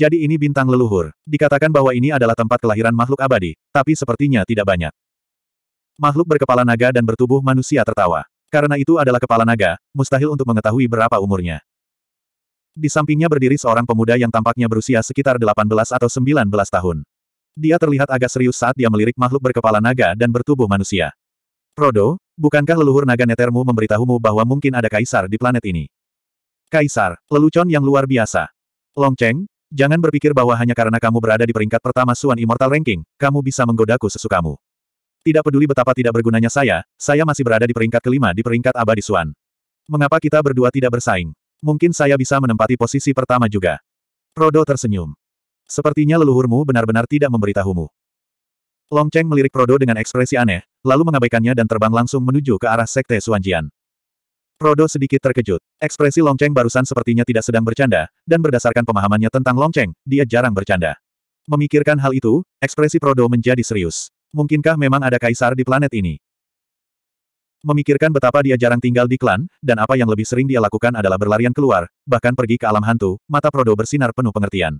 Jadi ini bintang leluhur. Dikatakan bahwa ini adalah tempat kelahiran makhluk abadi, tapi sepertinya tidak banyak. Makhluk berkepala naga dan bertubuh manusia tertawa. Karena itu adalah kepala naga, mustahil untuk mengetahui berapa umurnya. Di sampingnya berdiri seorang pemuda yang tampaknya berusia sekitar 18 atau 19 tahun. Dia terlihat agak serius saat dia melirik makhluk berkepala naga dan bertubuh manusia. Prodo, bukankah leluhur naga netermu memberitahumu bahwa mungkin ada kaisar di planet ini? Kaisar, lelucon yang luar biasa. Longcheng, Jangan berpikir bahwa hanya karena kamu berada di peringkat pertama Suan Immortal Ranking, kamu bisa menggodaku sesukamu. Tidak peduli betapa tidak bergunanya saya, saya masih berada di peringkat kelima di peringkat abadi Suan. Mengapa kita berdua tidak bersaing? Mungkin saya bisa menempati posisi pertama juga. Prodo tersenyum. Sepertinya leluhurmu benar-benar tidak memberitahumu. Long Cheng melirik Prodo dengan ekspresi aneh, lalu mengabaikannya dan terbang langsung menuju ke arah Sekte Suanjian. Prodo sedikit terkejut. Ekspresi Longcheng barusan sepertinya tidak sedang bercanda, dan berdasarkan pemahamannya tentang Longcheng, dia jarang bercanda. Memikirkan hal itu, ekspresi Prodo menjadi serius. Mungkinkah memang ada kaisar di planet ini? Memikirkan betapa dia jarang tinggal di klan, dan apa yang lebih sering dia lakukan adalah berlarian keluar, bahkan pergi ke alam hantu, mata Prodo bersinar penuh pengertian.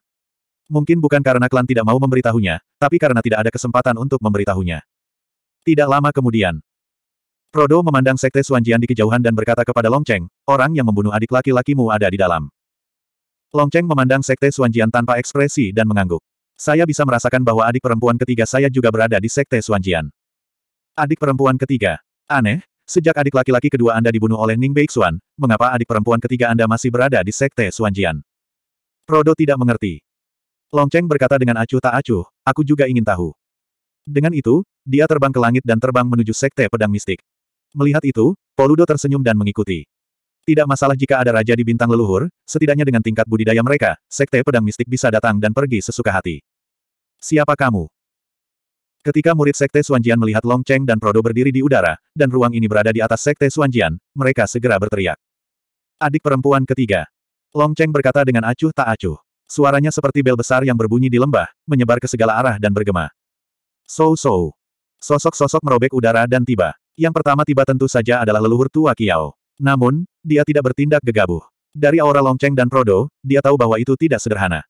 Mungkin bukan karena klan tidak mau memberitahunya, tapi karena tidak ada kesempatan untuk memberitahunya. Tidak lama kemudian, Frodo memandang Sekte Suanjian di kejauhan dan berkata kepada Longcheng, orang yang membunuh adik laki-lakimu ada di dalam. Longcheng memandang Sekte Suanjian tanpa ekspresi dan mengangguk. Saya bisa merasakan bahwa adik perempuan ketiga saya juga berada di Sekte Suanjian. Adik perempuan ketiga. Aneh, Sejak adik laki-laki kedua Anda dibunuh oleh Ning Beixuan, mengapa adik perempuan ketiga Anda masih berada di Sekte Suanjian? Frodo tidak mengerti. Longcheng berkata dengan acuh tak acuh, aku juga ingin tahu. Dengan itu, dia terbang ke langit dan terbang menuju Sekte Pedang Mistik. Melihat itu, Poludo tersenyum dan mengikuti. Tidak masalah jika ada raja di bintang leluhur, setidaknya dengan tingkat budidaya mereka, sekte pedang mistik bisa datang dan pergi sesuka hati. Siapa kamu? Ketika murid sekte Suanjian melihat Long Cheng dan Prodo berdiri di udara, dan ruang ini berada di atas sekte Suanjian, mereka segera berteriak. Adik perempuan ketiga. Long Cheng berkata dengan acuh tak acuh. Suaranya seperti bel besar yang berbunyi di lembah, menyebar ke segala arah dan bergema. So-so, Sosok-sosok merobek udara dan tiba. Yang pertama tiba tentu saja adalah leluhur tua Kiao. Namun, dia tidak bertindak gegabah. Dari aura Longcheng dan Prodo, dia tahu bahwa itu tidak sederhana.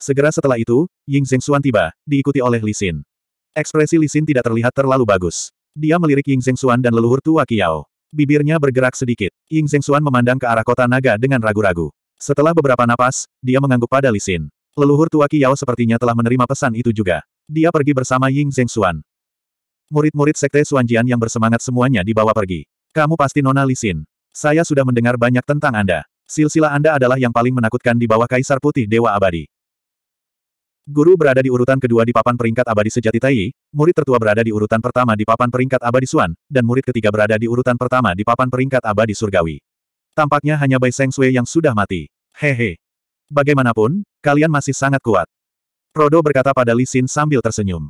Segera setelah itu, Ying Xuan tiba, diikuti oleh Li Xin. Ekspresi Li Xin tidak terlihat terlalu bagus. Dia melirik Ying Xuan dan leluhur tua Kiao. Bibirnya bergerak sedikit. Ying Xuan memandang ke arah kota naga dengan ragu-ragu. Setelah beberapa napas, dia mengangguk pada Li Xin. Leluhur tua Kiao sepertinya telah menerima pesan itu juga. Dia pergi bersama Ying Xuan. Murid-murid Sekte Suanjian yang bersemangat semuanya dibawa pergi. Kamu pasti Nona Lisin. Saya sudah mendengar banyak tentang Anda. Silsilah Anda adalah yang paling menakutkan di bawah Kaisar Putih Dewa Abadi. Guru berada di urutan kedua di papan peringkat abadi sejati Tai, murid tertua berada di urutan pertama di papan peringkat abadi Suan, dan murid ketiga berada di urutan pertama di papan peringkat abadi surgawi. Tampaknya hanya Bai Seng Sui yang sudah mati. Hehe. Bagaimanapun, kalian masih sangat kuat. Prodo berkata pada Lisin sambil tersenyum.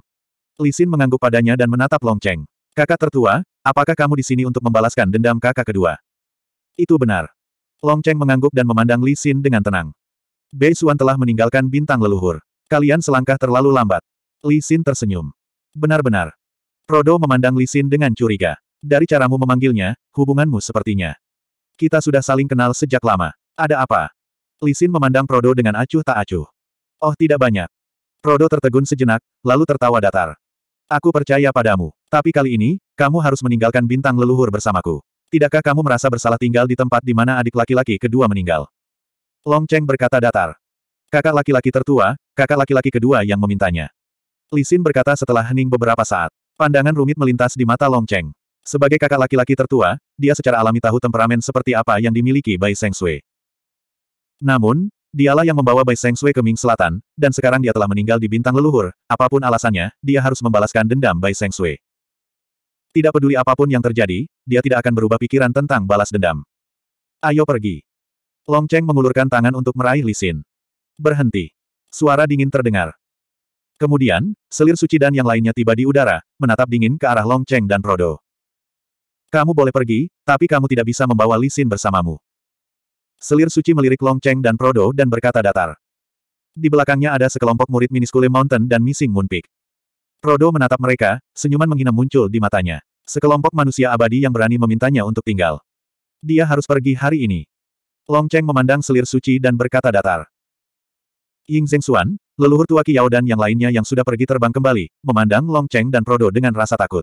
Lisin mengangguk padanya dan menatap Long Cheng. Kakak tertua, apakah kamu di sini untuk membalaskan dendam kakak kedua? Itu benar. Long Cheng mengangguk dan memandang Li dengan tenang. Bei Xuan telah meninggalkan bintang leluhur. Kalian selangkah terlalu lambat. Li tersenyum. Benar-benar. Prodo memandang Li dengan curiga. Dari caramu memanggilnya, hubunganmu sepertinya. Kita sudah saling kenal sejak lama. Ada apa? Li memandang Prodo dengan acuh tak acuh. Oh tidak banyak. Prodo tertegun sejenak, lalu tertawa datar. Aku percaya padamu. Tapi kali ini, kamu harus meninggalkan bintang leluhur bersamaku. Tidakkah kamu merasa bersalah tinggal di tempat di mana adik laki-laki kedua meninggal? Long Cheng berkata datar. Kakak laki-laki tertua, kakak laki-laki kedua yang memintanya. Lisin berkata setelah hening beberapa saat. Pandangan rumit melintas di mata Long Cheng. Sebagai kakak laki-laki tertua, dia secara alami tahu temperamen seperti apa yang dimiliki Bai Seng Sui. Namun, Dialah yang membawa Bai Seng Sui ke Ming Selatan, dan sekarang dia telah meninggal di bintang leluhur, apapun alasannya, dia harus membalaskan dendam Bai Seng Sui. Tidak peduli apapun yang terjadi, dia tidak akan berubah pikiran tentang balas dendam. Ayo pergi. Long Cheng mengulurkan tangan untuk meraih Lisin. Berhenti. Suara dingin terdengar. Kemudian, selir suci dan yang lainnya tiba di udara, menatap dingin ke arah Long Cheng dan Prodo. Kamu boleh pergi, tapi kamu tidak bisa membawa Lisin bersamamu. Selir suci melirik Long Cheng dan Prodo dan berkata datar. Di belakangnya ada sekelompok murid Miniskule Mountain dan Missing Moon Peak. Prodo menatap mereka, senyuman menghina muncul di matanya. Sekelompok manusia abadi yang berani memintanya untuk tinggal. Dia harus pergi hari ini. Long Cheng memandang selir suci dan berkata datar. Ying Xuan, leluhur tua Qiao dan yang lainnya yang sudah pergi terbang kembali, memandang Long Cheng dan Prodo dengan rasa takut.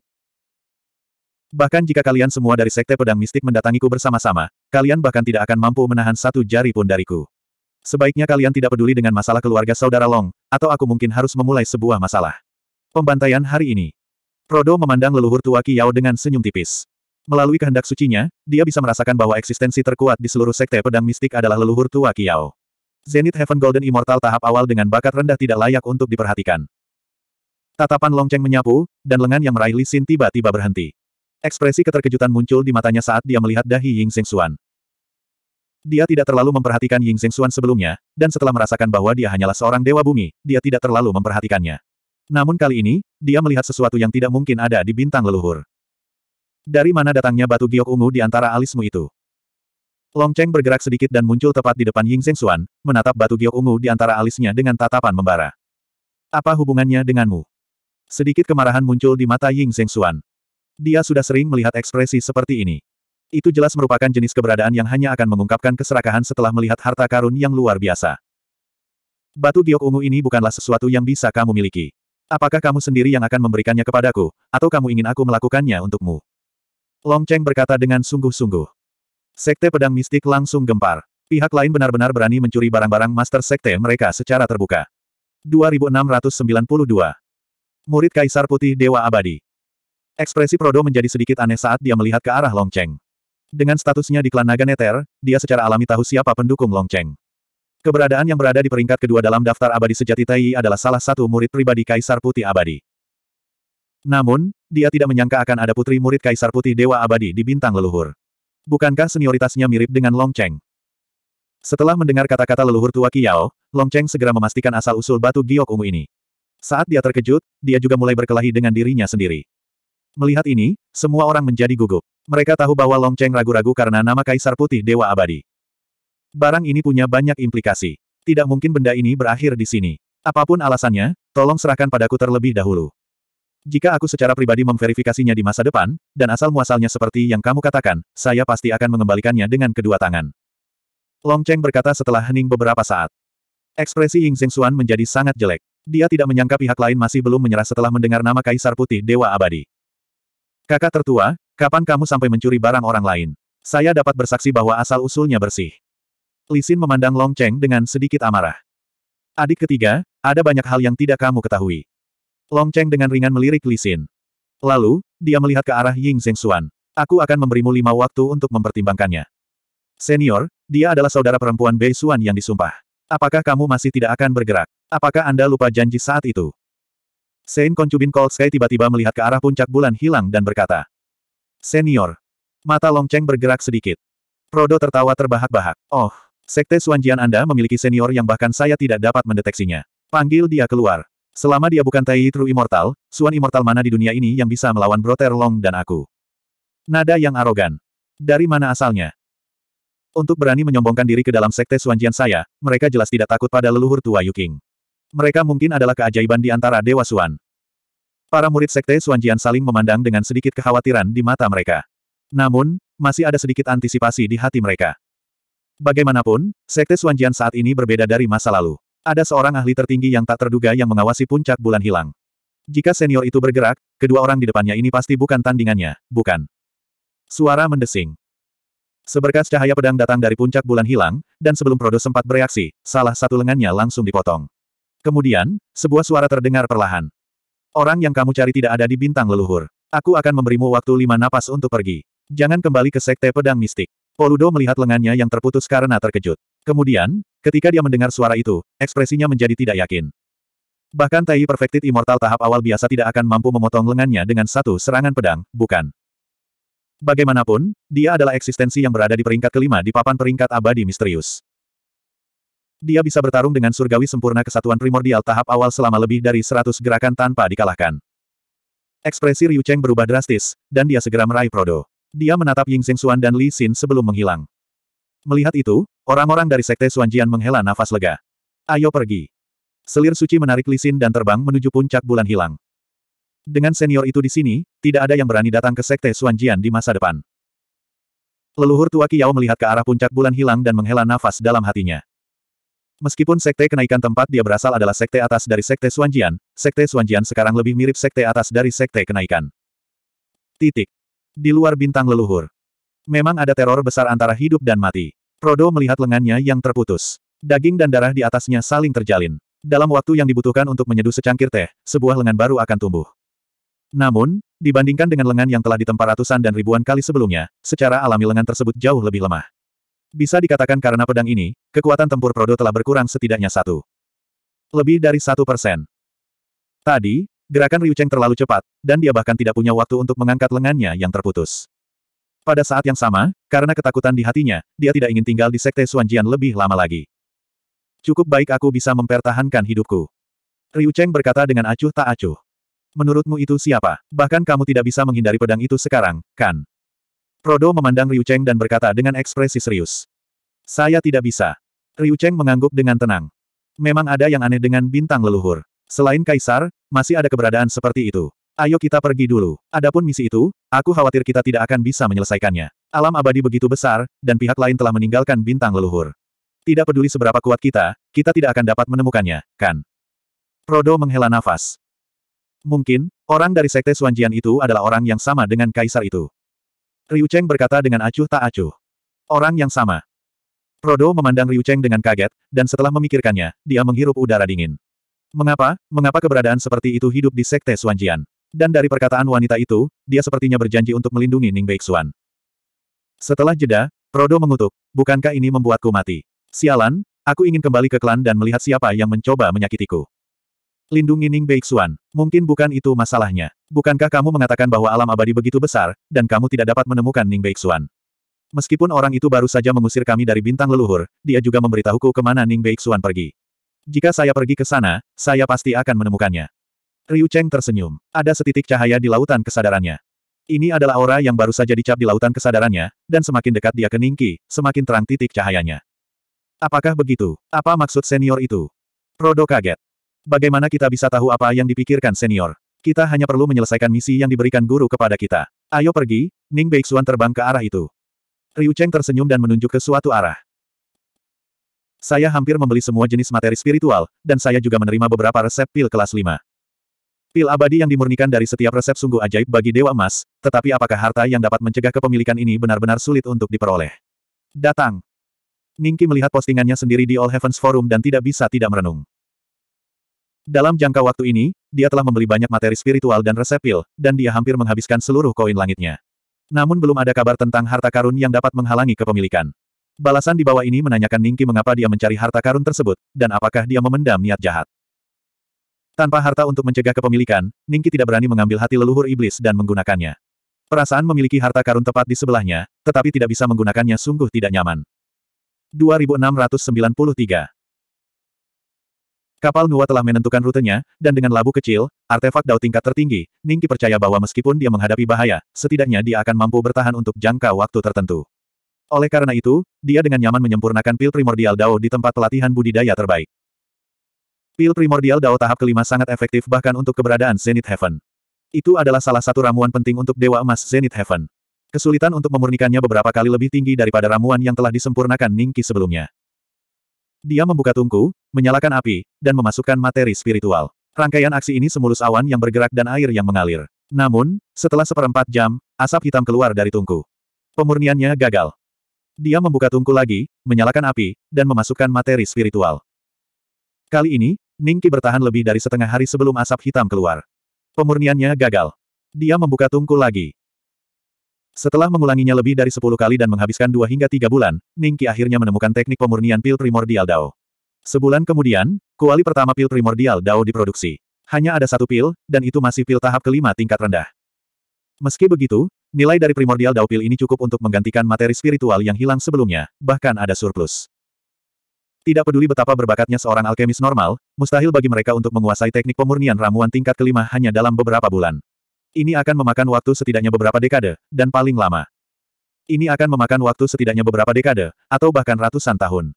Bahkan jika kalian semua dari Sekte Pedang Mistik mendatangiku bersama-sama, kalian bahkan tidak akan mampu menahan satu jari pun dariku. Sebaiknya kalian tidak peduli dengan masalah keluarga saudara Long, atau aku mungkin harus memulai sebuah masalah. Pembantaian hari ini. Prodo memandang leluhur tua Kiao dengan senyum tipis. Melalui kehendak sucinya, dia bisa merasakan bahwa eksistensi terkuat di seluruh Sekte Pedang Mistik adalah leluhur tua Kiao. Zenith Heaven Golden Immortal tahap awal dengan bakat rendah tidak layak untuk diperhatikan. Tatapan Longcheng menyapu, dan lengan yang meraih Lisin tiba-tiba berhenti. Ekspresi keterkejutan muncul di matanya saat dia melihat dahi Ying Xuan. Dia tidak terlalu memperhatikan Ying Xuan sebelumnya, dan setelah merasakan bahwa dia hanyalah seorang dewa bumi, dia tidak terlalu memperhatikannya. Namun kali ini, dia melihat sesuatu yang tidak mungkin ada di bintang leluhur. Dari mana datangnya batu giok ungu di antara alismu itu? Long Cheng bergerak sedikit dan muncul tepat di depan Ying Xuan, menatap batu giok ungu di antara alisnya dengan tatapan membara. Apa hubungannya denganmu? Sedikit kemarahan muncul di mata Ying Xuan. Dia sudah sering melihat ekspresi seperti ini. Itu jelas merupakan jenis keberadaan yang hanya akan mengungkapkan keserakahan setelah melihat harta karun yang luar biasa. Batu giok ungu ini bukanlah sesuatu yang bisa kamu miliki. Apakah kamu sendiri yang akan memberikannya kepadaku, atau kamu ingin aku melakukannya untukmu? Long Cheng berkata dengan sungguh-sungguh. Sekte pedang mistik langsung gempar. Pihak lain benar-benar berani mencuri barang-barang master sekte mereka secara terbuka. 2692 Murid Kaisar Putih Dewa Abadi Ekspresi Prodo menjadi sedikit aneh saat dia melihat ke arah Long Cheng. Dengan statusnya di klan Naga Neter, dia secara alami tahu siapa pendukung Long Cheng. Keberadaan yang berada di peringkat kedua dalam daftar abadi sejati Tai adalah salah satu murid pribadi Kaisar Putih Abadi. Namun, dia tidak menyangka akan ada putri murid Kaisar Putih Dewa Abadi di bintang leluhur. Bukankah senioritasnya mirip dengan Long Cheng? Setelah mendengar kata-kata leluhur tua Kiao, Long Cheng segera memastikan asal-usul batu giok ungu ini. Saat dia terkejut, dia juga mulai berkelahi dengan dirinya sendiri. Melihat ini, semua orang menjadi gugup. Mereka tahu bahwa Long Cheng ragu-ragu karena nama Kaisar Putih Dewa Abadi. Barang ini punya banyak implikasi. Tidak mungkin benda ini berakhir di sini. Apapun alasannya, tolong serahkan padaku terlebih dahulu. Jika aku secara pribadi memverifikasinya di masa depan, dan asal-muasalnya seperti yang kamu katakan, saya pasti akan mengembalikannya dengan kedua tangan. Long Cheng berkata setelah hening beberapa saat. Ekspresi Ying Xuan menjadi sangat jelek. Dia tidak menyangka pihak lain masih belum menyerah setelah mendengar nama Kaisar Putih Dewa Abadi. Kakak tertua, kapan kamu sampai mencuri barang orang lain? Saya dapat bersaksi bahwa asal-usulnya bersih. Lisin memandang Long Cheng dengan sedikit amarah. Adik ketiga, ada banyak hal yang tidak kamu ketahui. Long Cheng dengan ringan melirik Lisin. Lalu, dia melihat ke arah Ying Xuan. Aku akan memberimu lima waktu untuk mempertimbangkannya. Senior, dia adalah saudara perempuan Bei Xuan yang disumpah. Apakah kamu masih tidak akan bergerak? Apakah Anda lupa janji saat itu? Saint Konchubin Cold Sky tiba-tiba melihat ke arah puncak bulan hilang dan berkata. Senior. Mata Long Cheng bergerak sedikit. Prodo tertawa terbahak-bahak. Oh, sekte Suanjian Anda memiliki senior yang bahkan saya tidak dapat mendeteksinya. Panggil dia keluar. Selama dia bukan Tai True Immortal, Suan Immortal mana di dunia ini yang bisa melawan Broter Long dan aku? Nada yang arogan. Dari mana asalnya? Untuk berani menyombongkan diri ke dalam sekte Suanjian saya, mereka jelas tidak takut pada leluhur tua Yuking. Mereka mungkin adalah keajaiban di antara Dewa Suan. Para murid Sekte Suanjian saling memandang dengan sedikit kekhawatiran di mata mereka. Namun, masih ada sedikit antisipasi di hati mereka. Bagaimanapun, Sekte Suanjian saat ini berbeda dari masa lalu. Ada seorang ahli tertinggi yang tak terduga yang mengawasi puncak bulan hilang. Jika senior itu bergerak, kedua orang di depannya ini pasti bukan tandingannya, bukan. Suara mendesing. Seberkas cahaya pedang datang dari puncak bulan hilang, dan sebelum Prodo sempat bereaksi, salah satu lengannya langsung dipotong. Kemudian, sebuah suara terdengar perlahan. Orang yang kamu cari tidak ada di bintang leluhur. Aku akan memberimu waktu lima napas untuk pergi. Jangan kembali ke sekte pedang mistik. Poludo melihat lengannya yang terputus karena terkejut. Kemudian, ketika dia mendengar suara itu, ekspresinya menjadi tidak yakin. Bahkan Tai Perfected Immortal tahap awal biasa tidak akan mampu memotong lengannya dengan satu serangan pedang, bukan? Bagaimanapun, dia adalah eksistensi yang berada di peringkat kelima di papan peringkat abadi misterius dia bisa bertarung dengan surgawi sempurna kesatuan primordial tahap awal selama lebih dari seratus gerakan tanpa dikalahkan. Ekspresi Ryu Cheng berubah drastis, dan dia segera meraih Prodo. Dia menatap Ying Xuan dan Li Xin sebelum menghilang. Melihat itu, orang-orang dari Sekte Xuan Jian menghela nafas lega. Ayo pergi. Selir suci menarik Li Xin dan terbang menuju puncak bulan hilang. Dengan senior itu di sini, tidak ada yang berani datang ke Sekte Xuan Jian di masa depan. Leluhur tua Kiao melihat ke arah puncak bulan hilang dan menghela nafas dalam hatinya. Meskipun sekte kenaikan tempat dia berasal adalah sekte atas dari sekte Suanjian, sekte Suanjian sekarang lebih mirip sekte atas dari sekte kenaikan. Titik. Di luar bintang leluhur. Memang ada teror besar antara hidup dan mati. Prodo melihat lengannya yang terputus. Daging dan darah di atasnya saling terjalin. Dalam waktu yang dibutuhkan untuk menyeduh secangkir teh, sebuah lengan baru akan tumbuh. Namun, dibandingkan dengan lengan yang telah ditempa ratusan dan ribuan kali sebelumnya, secara alami lengan tersebut jauh lebih lemah. Bisa dikatakan karena pedang ini, kekuatan tempur Prodo telah berkurang setidaknya satu. Lebih dari satu persen. Tadi, gerakan Ryu Cheng terlalu cepat, dan dia bahkan tidak punya waktu untuk mengangkat lengannya yang terputus. Pada saat yang sama, karena ketakutan di hatinya, dia tidak ingin tinggal di Sekte Suanjian lebih lama lagi. Cukup baik aku bisa mempertahankan hidupku. Ryu Cheng berkata dengan acuh tak acuh. Menurutmu itu siapa? Bahkan kamu tidak bisa menghindari pedang itu sekarang, kan? Prodo memandang Ryu Cheng dan berkata dengan ekspresi serius. Saya tidak bisa. Ryu Cheng mengangguk dengan tenang. Memang ada yang aneh dengan bintang leluhur. Selain kaisar, masih ada keberadaan seperti itu. Ayo kita pergi dulu. Adapun misi itu, aku khawatir kita tidak akan bisa menyelesaikannya. Alam abadi begitu besar, dan pihak lain telah meninggalkan bintang leluhur. Tidak peduli seberapa kuat kita, kita tidak akan dapat menemukannya, kan? Prodo menghela nafas. Mungkin, orang dari Sekte Suanjian itu adalah orang yang sama dengan kaisar itu. Ryu Cheng berkata dengan acuh tak acuh. Orang yang sama. Rodo memandang Ryu Cheng dengan kaget, dan setelah memikirkannya, dia menghirup udara dingin. Mengapa, mengapa keberadaan seperti itu hidup di Sekte Suanjian? Dan dari perkataan wanita itu, dia sepertinya berjanji untuk melindungi Ning Xuan. Setelah jeda, Rodo mengutuk, bukankah ini membuatku mati? Sialan, aku ingin kembali ke klan dan melihat siapa yang mencoba menyakitiku. Lindungi Ning Beixuan, mungkin bukan itu masalahnya. Bukankah kamu mengatakan bahwa alam abadi begitu besar, dan kamu tidak dapat menemukan Ning Beixuan? Meskipun orang itu baru saja mengusir kami dari bintang leluhur, dia juga memberitahuku kemana Ning Beixuan pergi. Jika saya pergi ke sana, saya pasti akan menemukannya. Ryu Cheng tersenyum. Ada setitik cahaya di lautan kesadarannya. Ini adalah aura yang baru saja dicap di lautan kesadarannya, dan semakin dekat dia ke Ningki, semakin terang titik cahayanya. Apakah begitu? Apa maksud senior itu? Rodo kaget. Bagaimana kita bisa tahu apa yang dipikirkan senior? Kita hanya perlu menyelesaikan misi yang diberikan guru kepada kita. Ayo pergi, Ning Beixuan terbang ke arah itu. Ryu Cheng tersenyum dan menunjuk ke suatu arah. Saya hampir membeli semua jenis materi spiritual, dan saya juga menerima beberapa resep pil kelas 5. Pil abadi yang dimurnikan dari setiap resep sungguh ajaib bagi Dewa Emas, tetapi apakah harta yang dapat mencegah kepemilikan ini benar-benar sulit untuk diperoleh? Datang. Ningki melihat postingannya sendiri di All Heavens Forum dan tidak bisa tidak merenung. Dalam jangka waktu ini, dia telah membeli banyak materi spiritual dan resep pil, dan dia hampir menghabiskan seluruh koin langitnya. Namun belum ada kabar tentang harta karun yang dapat menghalangi kepemilikan. Balasan di bawah ini menanyakan Ningki mengapa dia mencari harta karun tersebut, dan apakah dia memendam niat jahat. Tanpa harta untuk mencegah kepemilikan, Ningki tidak berani mengambil hati leluhur iblis dan menggunakannya. Perasaan memiliki harta karun tepat di sebelahnya, tetapi tidak bisa menggunakannya sungguh tidak nyaman. 2693 Kapal Nua telah menentukan rutenya, dan dengan labu kecil, artefak dao tingkat tertinggi, Ningki percaya bahwa meskipun dia menghadapi bahaya, setidaknya dia akan mampu bertahan untuk jangka waktu tertentu. Oleh karena itu, dia dengan nyaman menyempurnakan pil primordial dao di tempat pelatihan budidaya terbaik. Pil primordial dao tahap kelima sangat efektif bahkan untuk keberadaan Zenith Heaven. Itu adalah salah satu ramuan penting untuk Dewa Emas Zenith Heaven. Kesulitan untuk memurnikannya beberapa kali lebih tinggi daripada ramuan yang telah disempurnakan Ningki sebelumnya. Dia membuka tungku, menyalakan api, dan memasukkan materi spiritual. Rangkaian aksi ini semulus awan yang bergerak dan air yang mengalir. Namun, setelah seperempat jam, asap hitam keluar dari tungku. Pemurniannya gagal. Dia membuka tungku lagi, menyalakan api, dan memasukkan materi spiritual. Kali ini, Ningki bertahan lebih dari setengah hari sebelum asap hitam keluar. Pemurniannya gagal. Dia membuka tungku lagi. Setelah mengulanginya lebih dari 10 kali dan menghabiskan 2 hingga 3 bulan, Ningki akhirnya menemukan teknik pemurnian pil primordial Dao. Sebulan kemudian, kuali pertama pil primordial Dao diproduksi. Hanya ada satu pil, dan itu masih pil tahap kelima tingkat rendah. Meski begitu, nilai dari primordial Dao pil ini cukup untuk menggantikan materi spiritual yang hilang sebelumnya, bahkan ada surplus. Tidak peduli betapa berbakatnya seorang alkemis normal, mustahil bagi mereka untuk menguasai teknik pemurnian ramuan tingkat kelima hanya dalam beberapa bulan. Ini akan memakan waktu setidaknya beberapa dekade, dan paling lama. Ini akan memakan waktu setidaknya beberapa dekade, atau bahkan ratusan tahun.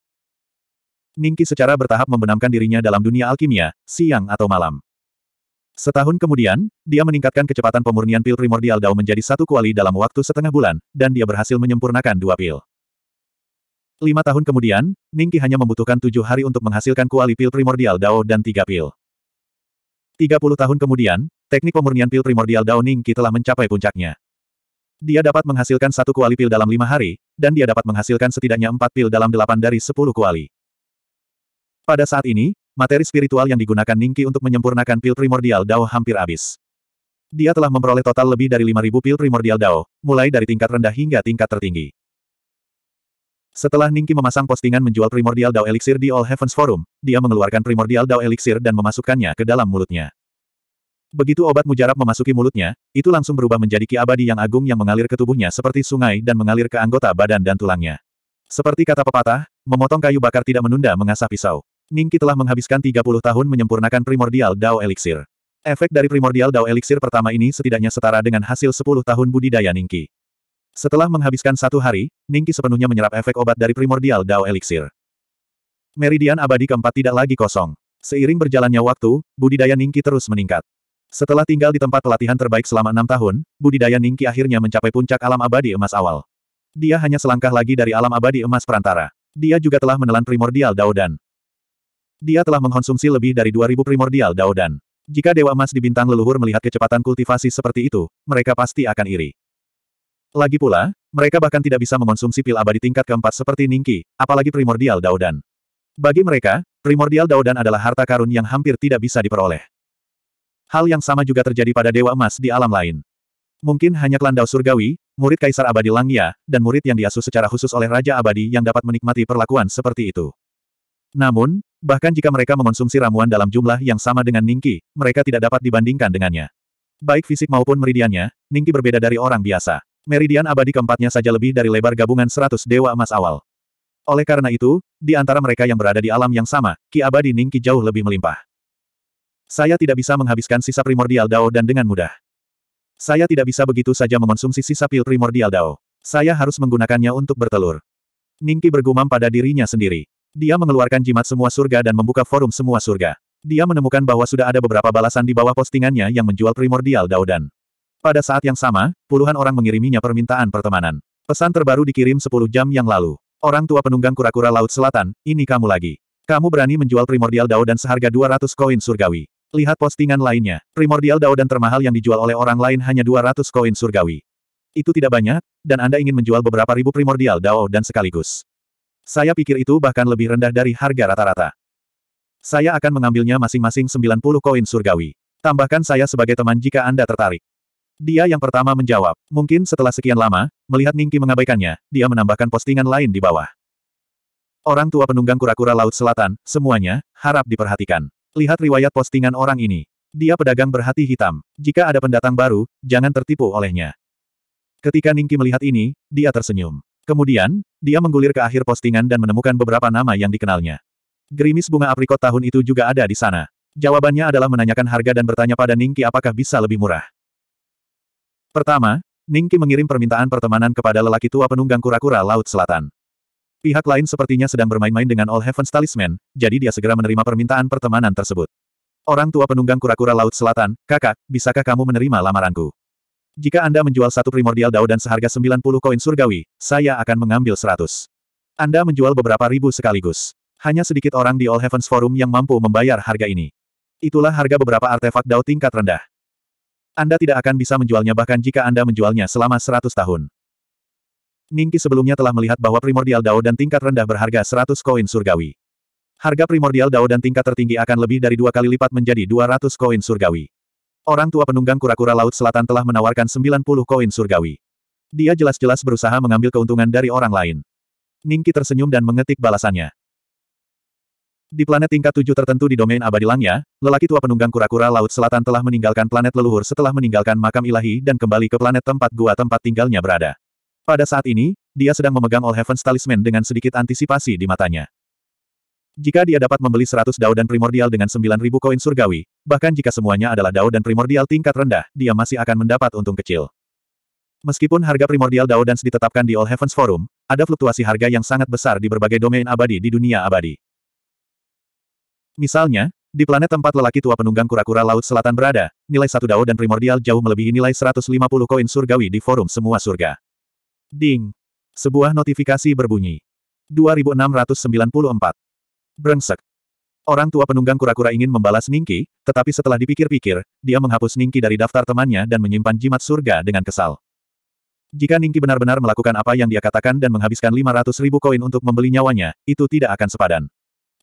Ningki secara bertahap membenamkan dirinya dalam dunia alkimia, siang atau malam. Setahun kemudian, dia meningkatkan kecepatan pemurnian pil primordial Dao menjadi satu kuali dalam waktu setengah bulan, dan dia berhasil menyempurnakan dua pil. Lima tahun kemudian, Ningki hanya membutuhkan tujuh hari untuk menghasilkan kuali pil primordial Dao dan tiga pil. Tiga puluh tahun kemudian, Teknik pemurnian pil primordial Dao Ningqi telah mencapai puncaknya. Dia dapat menghasilkan satu kuali pil dalam lima hari, dan dia dapat menghasilkan setidaknya empat pil dalam delapan dari sepuluh kuali. Pada saat ini, materi spiritual yang digunakan Ningqi untuk menyempurnakan pil primordial Dao hampir habis. Dia telah memperoleh total lebih dari 5.000 pil primordial Dao, mulai dari tingkat rendah hingga tingkat tertinggi. Setelah Ningki memasang postingan menjual primordial Dao Elixir di All Heavens Forum, dia mengeluarkan primordial Dao Elixir dan memasukkannya ke dalam mulutnya. Begitu obat mujarab memasuki mulutnya, itu langsung berubah menjadi ki abadi yang agung yang mengalir ke tubuhnya seperti sungai dan mengalir ke anggota badan dan tulangnya. Seperti kata pepatah, memotong kayu bakar tidak menunda mengasah pisau. Ningki telah menghabiskan 30 tahun menyempurnakan primordial Dao Elixir. Efek dari primordial Dao Elixir pertama ini setidaknya setara dengan hasil 10 tahun budidaya Ningki. Setelah menghabiskan satu hari, Ningki sepenuhnya menyerap efek obat dari primordial Dao Elixir. Meridian abadi keempat tidak lagi kosong. Seiring berjalannya waktu, budidaya Ningki terus meningkat. Setelah tinggal di tempat pelatihan terbaik selama enam tahun, budidaya Ningki akhirnya mencapai puncak alam abadi emas awal. Dia hanya selangkah lagi dari alam abadi emas perantara. Dia juga telah menelan primordial Daodan. Dia telah mengkonsumsi lebih dari 2000 primordial Daodan. Jika Dewa Emas di Bintang Leluhur melihat kecepatan kultivasi seperti itu, mereka pasti akan iri. Lagi pula, mereka bahkan tidak bisa mengonsumsi pil abadi tingkat keempat seperti Ningki, apalagi primordial Daodan. Bagi mereka, primordial Daodan adalah harta karun yang hampir tidak bisa diperoleh. Hal yang sama juga terjadi pada Dewa Emas di alam lain. Mungkin hanya Landau Surgawi, murid Kaisar Abadi langia, dan murid yang diasuh secara khusus oleh Raja Abadi yang dapat menikmati perlakuan seperti itu. Namun, bahkan jika mereka mengonsumsi ramuan dalam jumlah yang sama dengan Ningki, mereka tidak dapat dibandingkan dengannya. Baik fisik maupun meridiannya, Ningki berbeda dari orang biasa. Meridian abadi keempatnya saja lebih dari lebar gabungan seratus Dewa Emas awal. Oleh karena itu, di antara mereka yang berada di alam yang sama, Ki Abadi Ningki jauh lebih melimpah. Saya tidak bisa menghabiskan sisa primordial Dao dan dengan mudah. Saya tidak bisa begitu saja mengonsumsi sisa pil primordial Dao. Saya harus menggunakannya untuk bertelur. Ningki bergumam pada dirinya sendiri. Dia mengeluarkan jimat semua surga dan membuka forum semua surga. Dia menemukan bahwa sudah ada beberapa balasan di bawah postingannya yang menjual primordial Dao dan. Pada saat yang sama, puluhan orang mengiriminya permintaan pertemanan. Pesan terbaru dikirim 10 jam yang lalu. Orang tua penunggang kura-kura Laut Selatan, ini kamu lagi. Kamu berani menjual primordial Dao dan seharga 200 koin surgawi. Lihat postingan lainnya. Primordial Dao dan termahal yang dijual oleh orang lain hanya 200 koin surgawi. Itu tidak banyak, dan Anda ingin menjual beberapa ribu primordial Dao dan sekaligus. Saya pikir itu bahkan lebih rendah dari harga rata-rata. Saya akan mengambilnya masing-masing 90 koin surgawi. Tambahkan saya sebagai teman jika Anda tertarik. Dia yang pertama menjawab. Mungkin setelah sekian lama, melihat Ningki mengabaikannya, dia menambahkan postingan lain di bawah. Orang tua penunggang kura-kura Laut Selatan, semuanya, harap diperhatikan. Lihat riwayat postingan orang ini. Dia pedagang berhati hitam. Jika ada pendatang baru, jangan tertipu olehnya. Ketika Ningki melihat ini, dia tersenyum. Kemudian, dia menggulir ke akhir postingan dan menemukan beberapa nama yang dikenalnya. Gerimis bunga aprikot tahun itu juga ada di sana. Jawabannya adalah menanyakan harga dan bertanya pada Ningki apakah bisa lebih murah. Pertama, Ningki mengirim permintaan pertemanan kepada lelaki tua penunggang kura-kura Laut Selatan. Pihak lain sepertinya sedang bermain-main dengan All Heaven's Talisman, jadi dia segera menerima permintaan pertemanan tersebut. Orang tua penunggang kura-kura Laut Selatan, kakak, bisakah kamu menerima lamaranku? Jika Anda menjual satu primordial dao dan seharga 90 koin surgawi, saya akan mengambil 100. Anda menjual beberapa ribu sekaligus. Hanya sedikit orang di All Heavens Forum yang mampu membayar harga ini. Itulah harga beberapa artefak dao tingkat rendah. Anda tidak akan bisa menjualnya bahkan jika Anda menjualnya selama 100 tahun. Ningki sebelumnya telah melihat bahwa primordial Dao dan tingkat rendah berharga 100 koin surgawi. Harga primordial Dao dan tingkat tertinggi akan lebih dari dua kali lipat menjadi 200 koin surgawi. Orang tua penunggang kura-kura Laut Selatan telah menawarkan 90 koin surgawi. Dia jelas-jelas berusaha mengambil keuntungan dari orang lain. Ningki tersenyum dan mengetik balasannya. Di planet tingkat tujuh tertentu di domain abadi langnya, lelaki tua penunggang kura-kura Laut Selatan telah meninggalkan planet leluhur setelah meninggalkan makam ilahi dan kembali ke planet tempat gua tempat tinggalnya berada. Pada saat ini, dia sedang memegang All Heavens Talisman dengan sedikit antisipasi di matanya. Jika dia dapat membeli 100 dao dan primordial dengan 9.000 koin surgawi, bahkan jika semuanya adalah dao dan primordial tingkat rendah, dia masih akan mendapat untung kecil. Meskipun harga primordial dao dan ditetapkan di All Heavens Forum, ada fluktuasi harga yang sangat besar di berbagai domain abadi di dunia abadi. Misalnya, di planet tempat lelaki tua penunggang kura-kura Laut Selatan berada, nilai satu dao dan primordial jauh melebihi nilai 150 koin surgawi di forum semua surga. Ding. Sebuah notifikasi berbunyi. 2694. Brengsek. Orang tua penunggang kura-kura ingin membalas Ningki, tetapi setelah dipikir-pikir, dia menghapus Ningki dari daftar temannya dan menyimpan jimat surga dengan kesal. Jika Ningki benar-benar melakukan apa yang dia katakan dan menghabiskan 500 ribu koin untuk membeli nyawanya, itu tidak akan sepadan.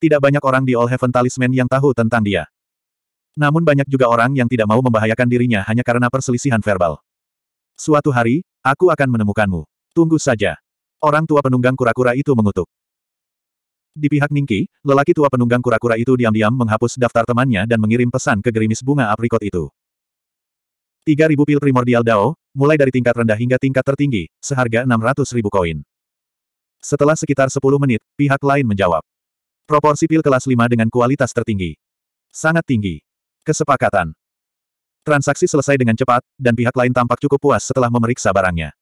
Tidak banyak orang di All Heaven Talisman yang tahu tentang dia. Namun banyak juga orang yang tidak mau membahayakan dirinya hanya karena perselisihan verbal. Suatu hari, aku akan menemukanmu. Tunggu saja. Orang tua penunggang kura-kura itu mengutuk. Di pihak Ningki, lelaki tua penunggang kura-kura itu diam-diam menghapus daftar temannya dan mengirim pesan ke gerimis bunga aprikot itu. 3000 pil primordial Dao, mulai dari tingkat rendah hingga tingkat tertinggi, seharga ratus ribu koin. Setelah sekitar 10 menit, pihak lain menjawab. Proporsi pil kelas 5 dengan kualitas tertinggi. Sangat tinggi. Kesepakatan. Transaksi selesai dengan cepat, dan pihak lain tampak cukup puas setelah memeriksa barangnya.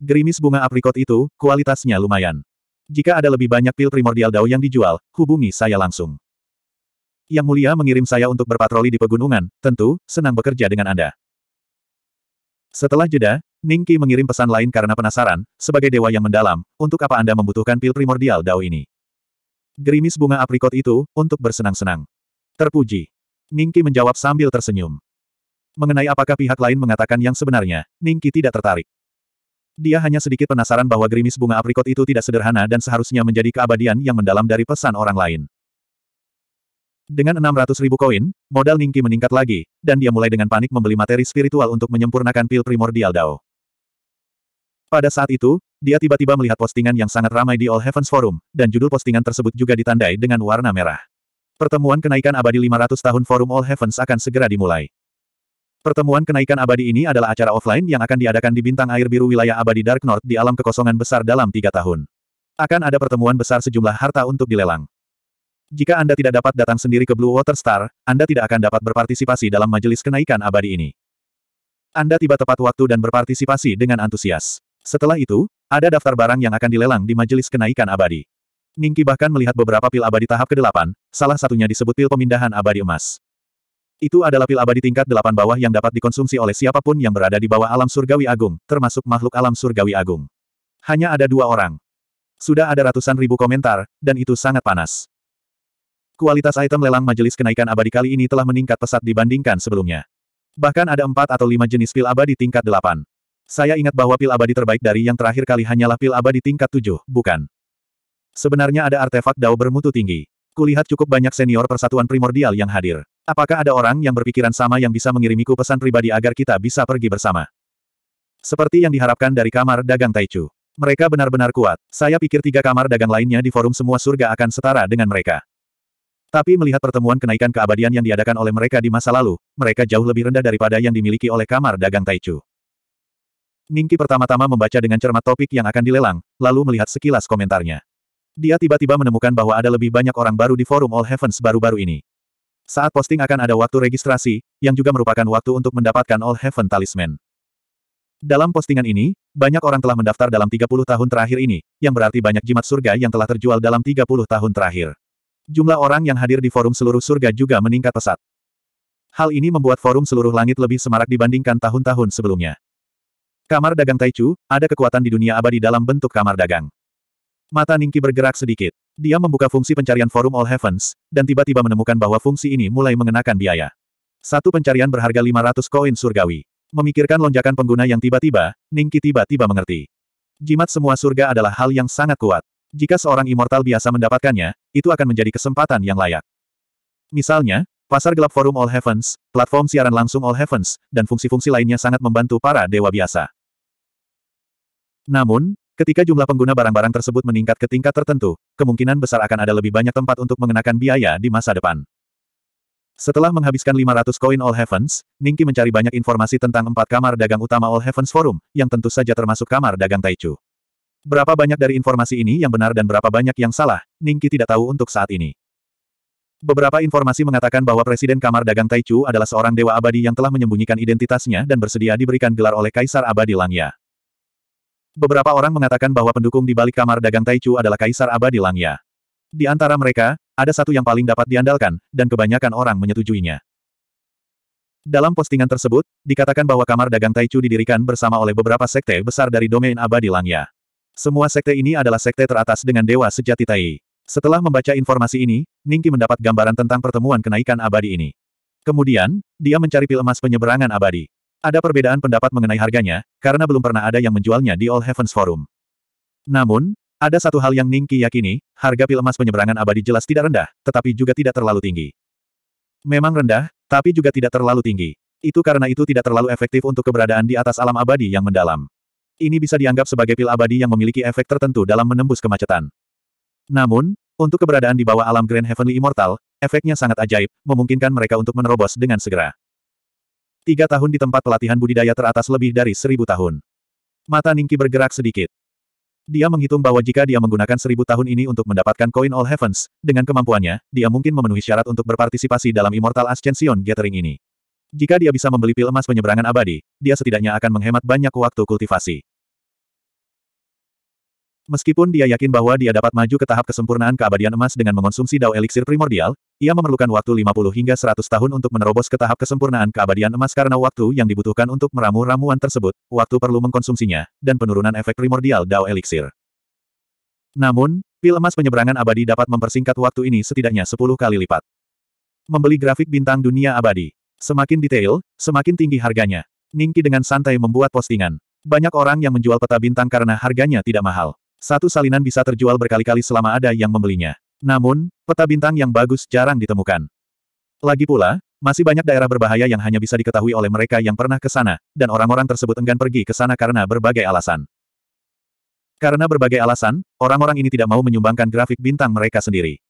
Gerimis bunga aprikot itu, kualitasnya lumayan. Jika ada lebih banyak pil primordial dao yang dijual, hubungi saya langsung. Yang Mulia mengirim saya untuk berpatroli di pegunungan, tentu, senang bekerja dengan Anda. Setelah jeda, Ningki mengirim pesan lain karena penasaran, sebagai dewa yang mendalam, untuk apa Anda membutuhkan pil primordial dao ini? Gerimis bunga aprikot itu, untuk bersenang-senang. Terpuji. Ningki menjawab sambil tersenyum. Mengenai apakah pihak lain mengatakan yang sebenarnya, Ningki tidak tertarik. Dia hanya sedikit penasaran bahwa gerimis bunga aprikot itu tidak sederhana dan seharusnya menjadi keabadian yang mendalam dari pesan orang lain. Dengan 600 ribu koin, modal Ningki meningkat lagi, dan dia mulai dengan panik membeli materi spiritual untuk menyempurnakan pil primordial Dao. Pada saat itu, dia tiba-tiba melihat postingan yang sangat ramai di All Heavens Forum, dan judul postingan tersebut juga ditandai dengan warna merah. Pertemuan kenaikan abadi 500 tahun Forum All Heavens akan segera dimulai. Pertemuan kenaikan abadi ini adalah acara offline yang akan diadakan di Bintang Air Biru wilayah abadi Dark North di alam kekosongan besar dalam tiga tahun. Akan ada pertemuan besar sejumlah harta untuk dilelang. Jika Anda tidak dapat datang sendiri ke Blue Water Star, Anda tidak akan dapat berpartisipasi dalam majelis kenaikan abadi ini. Anda tiba tepat waktu dan berpartisipasi dengan antusias. Setelah itu, ada daftar barang yang akan dilelang di majelis kenaikan abadi. Ningki bahkan melihat beberapa pil abadi tahap ke-8, salah satunya disebut pil pemindahan abadi emas. Itu adalah pil abadi tingkat delapan bawah yang dapat dikonsumsi oleh siapapun yang berada di bawah alam surgawi agung, termasuk makhluk alam surgawi agung. Hanya ada dua orang. Sudah ada ratusan ribu komentar, dan itu sangat panas. Kualitas item lelang majelis kenaikan abadi kali ini telah meningkat pesat dibandingkan sebelumnya. Bahkan ada empat atau lima jenis pil abadi tingkat delapan. Saya ingat bahwa pil abadi terbaik dari yang terakhir kali hanyalah pil abadi tingkat tujuh, bukan? Sebenarnya ada artefak dao bermutu tinggi. Kulihat cukup banyak senior persatuan primordial yang hadir. Apakah ada orang yang berpikiran sama yang bisa mengirimiku pesan pribadi agar kita bisa pergi bersama? Seperti yang diharapkan dari kamar dagang Taichu. Mereka benar-benar kuat. Saya pikir tiga kamar dagang lainnya di forum semua surga akan setara dengan mereka. Tapi melihat pertemuan kenaikan keabadian yang diadakan oleh mereka di masa lalu, mereka jauh lebih rendah daripada yang dimiliki oleh kamar dagang Taichu. Ningki pertama-tama membaca dengan cermat topik yang akan dilelang, lalu melihat sekilas komentarnya. Dia tiba-tiba menemukan bahwa ada lebih banyak orang baru di forum All Heavens baru-baru ini. Saat posting akan ada waktu registrasi, yang juga merupakan waktu untuk mendapatkan All Heaven Talisman. Dalam postingan ini, banyak orang telah mendaftar dalam 30 tahun terakhir ini, yang berarti banyak jimat surga yang telah terjual dalam 30 tahun terakhir. Jumlah orang yang hadir di forum seluruh surga juga meningkat pesat. Hal ini membuat forum seluruh langit lebih semarak dibandingkan tahun-tahun sebelumnya. Kamar dagang Taichu, ada kekuatan di dunia abadi dalam bentuk kamar dagang. Mata Ningki bergerak sedikit. Dia membuka fungsi pencarian forum All Heavens, dan tiba-tiba menemukan bahwa fungsi ini mulai mengenakan biaya. Satu pencarian berharga 500 koin surgawi. Memikirkan lonjakan pengguna yang tiba-tiba, Ningki tiba-tiba mengerti. Jimat semua surga adalah hal yang sangat kuat. Jika seorang immortal biasa mendapatkannya, itu akan menjadi kesempatan yang layak. Misalnya, Pasar gelap forum All Heavens, platform siaran langsung All Heavens, dan fungsi-fungsi lainnya sangat membantu para dewa biasa. Namun, Ketika jumlah pengguna barang-barang tersebut meningkat ke tingkat tertentu, kemungkinan besar akan ada lebih banyak tempat untuk mengenakan biaya di masa depan. Setelah menghabiskan 500 koin All Heavens, Ningki mencari banyak informasi tentang empat kamar dagang utama All Heavens Forum, yang tentu saja termasuk kamar dagang Taichu. Berapa banyak dari informasi ini yang benar dan berapa banyak yang salah, Ningki tidak tahu untuk saat ini. Beberapa informasi mengatakan bahwa Presiden Kamar Dagang Taichu adalah seorang dewa abadi yang telah menyembunyikan identitasnya dan bersedia diberikan gelar oleh Kaisar Abadi Langya. Beberapa orang mengatakan bahwa pendukung di balik kamar dagang Taichu adalah kaisar abadi Langya. Di antara mereka, ada satu yang paling dapat diandalkan, dan kebanyakan orang menyetujuinya. Dalam postingan tersebut, dikatakan bahwa kamar dagang Taichu didirikan bersama oleh beberapa sekte besar dari domain abadi Langya. Semua sekte ini adalah sekte teratas dengan dewa sejati Tai. Setelah membaca informasi ini, Ningki mendapat gambaran tentang pertemuan kenaikan abadi ini. Kemudian, dia mencari pil emas penyeberangan abadi. Ada perbedaan pendapat mengenai harganya, karena belum pernah ada yang menjualnya di All Heavens Forum. Namun, ada satu hal yang Ningki yakini, harga pil emas penyeberangan abadi jelas tidak rendah, tetapi juga tidak terlalu tinggi. Memang rendah, tapi juga tidak terlalu tinggi. Itu karena itu tidak terlalu efektif untuk keberadaan di atas alam abadi yang mendalam. Ini bisa dianggap sebagai pil abadi yang memiliki efek tertentu dalam menembus kemacetan. Namun, untuk keberadaan di bawah alam Grand Heavenly Immortal, efeknya sangat ajaib, memungkinkan mereka untuk menerobos dengan segera. Tiga tahun di tempat pelatihan budidaya teratas lebih dari seribu tahun. Mata Ningki bergerak sedikit. Dia menghitung bahwa jika dia menggunakan seribu tahun ini untuk mendapatkan koin All Heavens, dengan kemampuannya, dia mungkin memenuhi syarat untuk berpartisipasi dalam Immortal Ascension Gathering ini. Jika dia bisa membeli pil emas penyeberangan abadi, dia setidaknya akan menghemat banyak waktu kultivasi. Meskipun dia yakin bahwa dia dapat maju ke tahap kesempurnaan keabadian emas dengan mengonsumsi dao elixir primordial, ia memerlukan waktu 50 hingga 100 tahun untuk menerobos ke tahap kesempurnaan keabadian emas karena waktu yang dibutuhkan untuk meramu ramuan tersebut, waktu perlu mengkonsumsinya, dan penurunan efek primordial Dao Elixir. Namun, pil emas penyeberangan abadi dapat mempersingkat waktu ini setidaknya 10 kali lipat. Membeli grafik bintang dunia abadi. Semakin detail, semakin tinggi harganya. Ningki dengan santai membuat postingan. Banyak orang yang menjual peta bintang karena harganya tidak mahal. Satu salinan bisa terjual berkali-kali selama ada yang membelinya. Namun, peta bintang yang bagus jarang ditemukan. Lagi pula, masih banyak daerah berbahaya yang hanya bisa diketahui oleh mereka yang pernah ke sana, dan orang-orang tersebut enggan pergi ke sana karena berbagai alasan. Karena berbagai alasan, orang-orang ini tidak mau menyumbangkan grafik bintang mereka sendiri.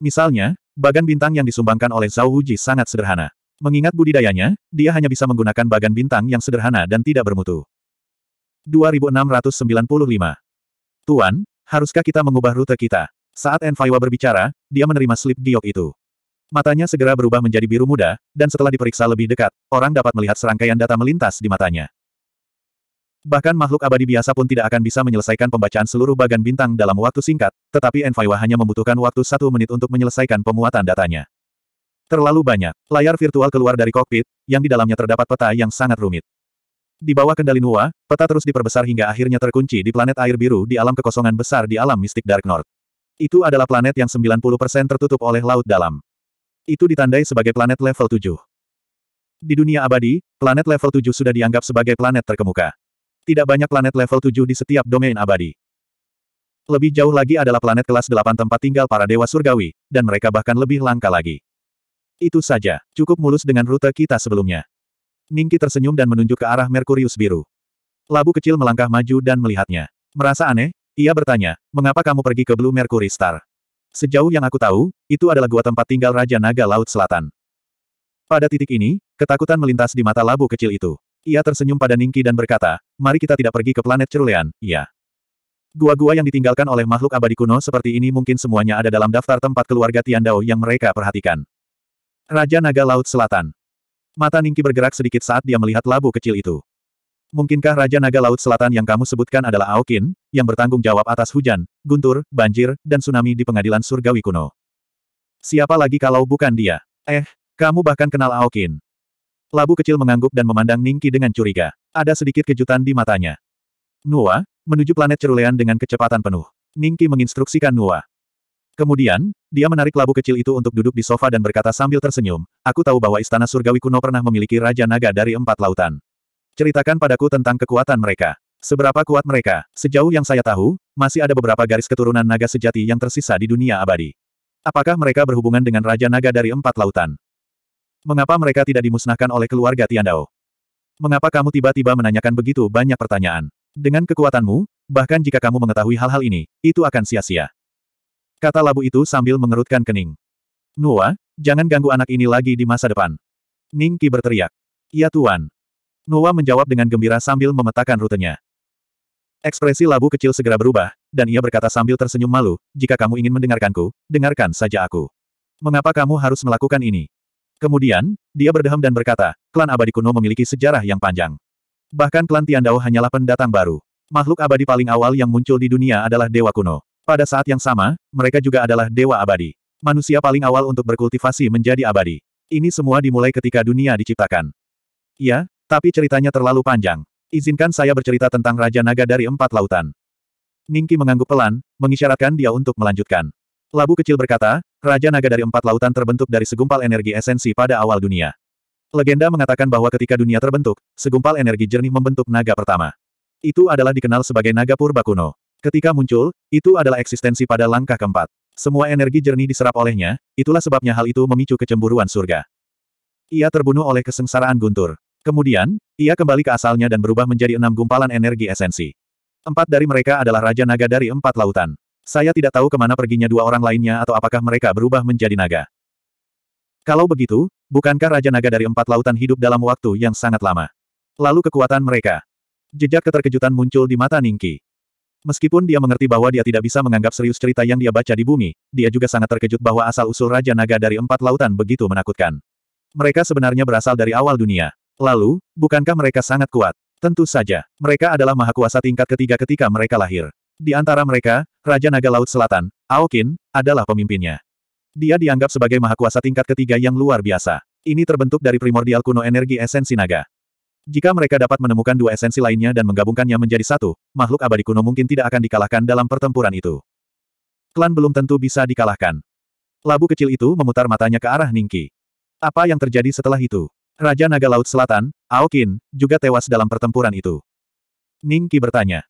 Misalnya, bagan bintang yang disumbangkan oleh Zhao Wuji sangat sederhana. Mengingat budidayanya, dia hanya bisa menggunakan bagan bintang yang sederhana dan tidak bermutu. 2695 Tuan, haruskah kita mengubah rute kita? Saat Enfaiwa berbicara, dia menerima slip giok itu. Matanya segera berubah menjadi biru muda, dan setelah diperiksa lebih dekat, orang dapat melihat serangkaian data melintas di matanya. Bahkan makhluk abadi biasa pun tidak akan bisa menyelesaikan pembacaan seluruh bagan bintang dalam waktu singkat, tetapi Enfaiwa hanya membutuhkan waktu satu menit untuk menyelesaikan pemuatan datanya. Terlalu banyak. Layar virtual keluar dari kokpit, yang di dalamnya terdapat peta yang sangat rumit. Di bawah kendali Nua, peta terus diperbesar hingga akhirnya terkunci di planet air biru di alam kekosongan besar di alam mistik Dark North. Itu adalah planet yang 90% tertutup oleh laut dalam. Itu ditandai sebagai planet level 7. Di dunia abadi, planet level 7 sudah dianggap sebagai planet terkemuka. Tidak banyak planet level 7 di setiap domain abadi. Lebih jauh lagi adalah planet kelas 8 tempat tinggal para dewa surgawi, dan mereka bahkan lebih langka lagi. Itu saja, cukup mulus dengan rute kita sebelumnya. Ningki tersenyum dan menunjuk ke arah Merkurius biru. Labu kecil melangkah maju dan melihatnya. Merasa aneh, ia bertanya, mengapa kamu pergi ke Blue Mercury Star? Sejauh yang aku tahu, itu adalah gua tempat tinggal Raja Naga Laut Selatan. Pada titik ini, ketakutan melintas di mata labu kecil itu. Ia tersenyum pada Ningki dan berkata, mari kita tidak pergi ke planet cerulean, iya. Gua-gua yang ditinggalkan oleh makhluk abadi kuno seperti ini mungkin semuanya ada dalam daftar tempat keluarga Tian Dao yang mereka perhatikan. Raja Naga Laut Selatan. Mata Ningki bergerak sedikit saat dia melihat labu kecil itu. Mungkinkah Raja Naga Laut Selatan yang kamu sebutkan adalah Aokin, yang bertanggung jawab atas hujan, guntur, banjir, dan tsunami di pengadilan surgawi kuno? Siapa lagi kalau bukan dia? Eh, kamu bahkan kenal Aokin. Labu kecil mengangguk dan memandang Ningki dengan curiga. Ada sedikit kejutan di matanya. Nua, menuju planet cerulean dengan kecepatan penuh. Ningki menginstruksikan Nua. Kemudian, dia menarik labu kecil itu untuk duduk di sofa dan berkata sambil tersenyum, aku tahu bahwa istana surgawi kuno pernah memiliki Raja Naga dari empat lautan. Ceritakan padaku tentang kekuatan mereka. Seberapa kuat mereka? Sejauh yang saya tahu, masih ada beberapa garis keturunan naga sejati yang tersisa di dunia abadi. Apakah mereka berhubungan dengan Raja Naga dari Empat Lautan? Mengapa mereka tidak dimusnahkan oleh keluarga Tiandao? Mengapa kamu tiba-tiba menanyakan begitu banyak pertanyaan? Dengan kekuatanmu, bahkan jika kamu mengetahui hal-hal ini, itu akan sia-sia. Kata labu itu sambil mengerutkan kening. Nuwa, jangan ganggu anak ini lagi di masa depan. Ning berteriak. Ya Tuan, Noah menjawab dengan gembira sambil memetakan rutenya. Ekspresi labu kecil segera berubah, dan ia berkata sambil tersenyum malu, jika kamu ingin mendengarkanku, dengarkan saja aku. Mengapa kamu harus melakukan ini? Kemudian, dia berdehem dan berkata, klan abadi kuno memiliki sejarah yang panjang. Bahkan klan Tiandao hanyalah pendatang baru. Makhluk abadi paling awal yang muncul di dunia adalah dewa kuno. Pada saat yang sama, mereka juga adalah dewa abadi. Manusia paling awal untuk berkultivasi menjadi abadi. Ini semua dimulai ketika dunia diciptakan. Ya, tapi ceritanya terlalu panjang. Izinkan saya bercerita tentang Raja Naga dari Empat Lautan. Ningki mengangguk pelan, mengisyaratkan dia untuk melanjutkan. Labu kecil berkata, Raja Naga dari Empat Lautan terbentuk dari segumpal energi esensi pada awal dunia. Legenda mengatakan bahwa ketika dunia terbentuk, segumpal energi jernih membentuk naga pertama. Itu adalah dikenal sebagai naga purba kuno. Ketika muncul, itu adalah eksistensi pada langkah keempat. Semua energi jernih diserap olehnya, itulah sebabnya hal itu memicu kecemburuan surga. Ia terbunuh oleh kesengsaraan guntur. Kemudian, ia kembali ke asalnya dan berubah menjadi enam gumpalan energi esensi. Empat dari mereka adalah Raja Naga dari empat lautan. Saya tidak tahu kemana perginya dua orang lainnya atau apakah mereka berubah menjadi naga. Kalau begitu, bukankah Raja Naga dari empat lautan hidup dalam waktu yang sangat lama? Lalu kekuatan mereka. Jejak keterkejutan muncul di mata Ningki. Meskipun dia mengerti bahwa dia tidak bisa menganggap serius cerita yang dia baca di bumi, dia juga sangat terkejut bahwa asal-usul Raja Naga dari empat lautan begitu menakutkan. Mereka sebenarnya berasal dari awal dunia. Lalu, bukankah mereka sangat kuat? Tentu saja, mereka adalah maha kuasa tingkat ketiga ketika mereka lahir. Di antara mereka, Raja Naga Laut Selatan, Aokin, adalah pemimpinnya. Dia dianggap sebagai maha kuasa tingkat ketiga yang luar biasa. Ini terbentuk dari primordial kuno energi esensi naga. Jika mereka dapat menemukan dua esensi lainnya dan menggabungkannya menjadi satu, makhluk abadi kuno mungkin tidak akan dikalahkan dalam pertempuran itu. Klan belum tentu bisa dikalahkan. Labu kecil itu memutar matanya ke arah Ningki. Apa yang terjadi setelah itu? Raja Naga Laut Selatan, Aokin, juga tewas dalam pertempuran itu. Ningki bertanya.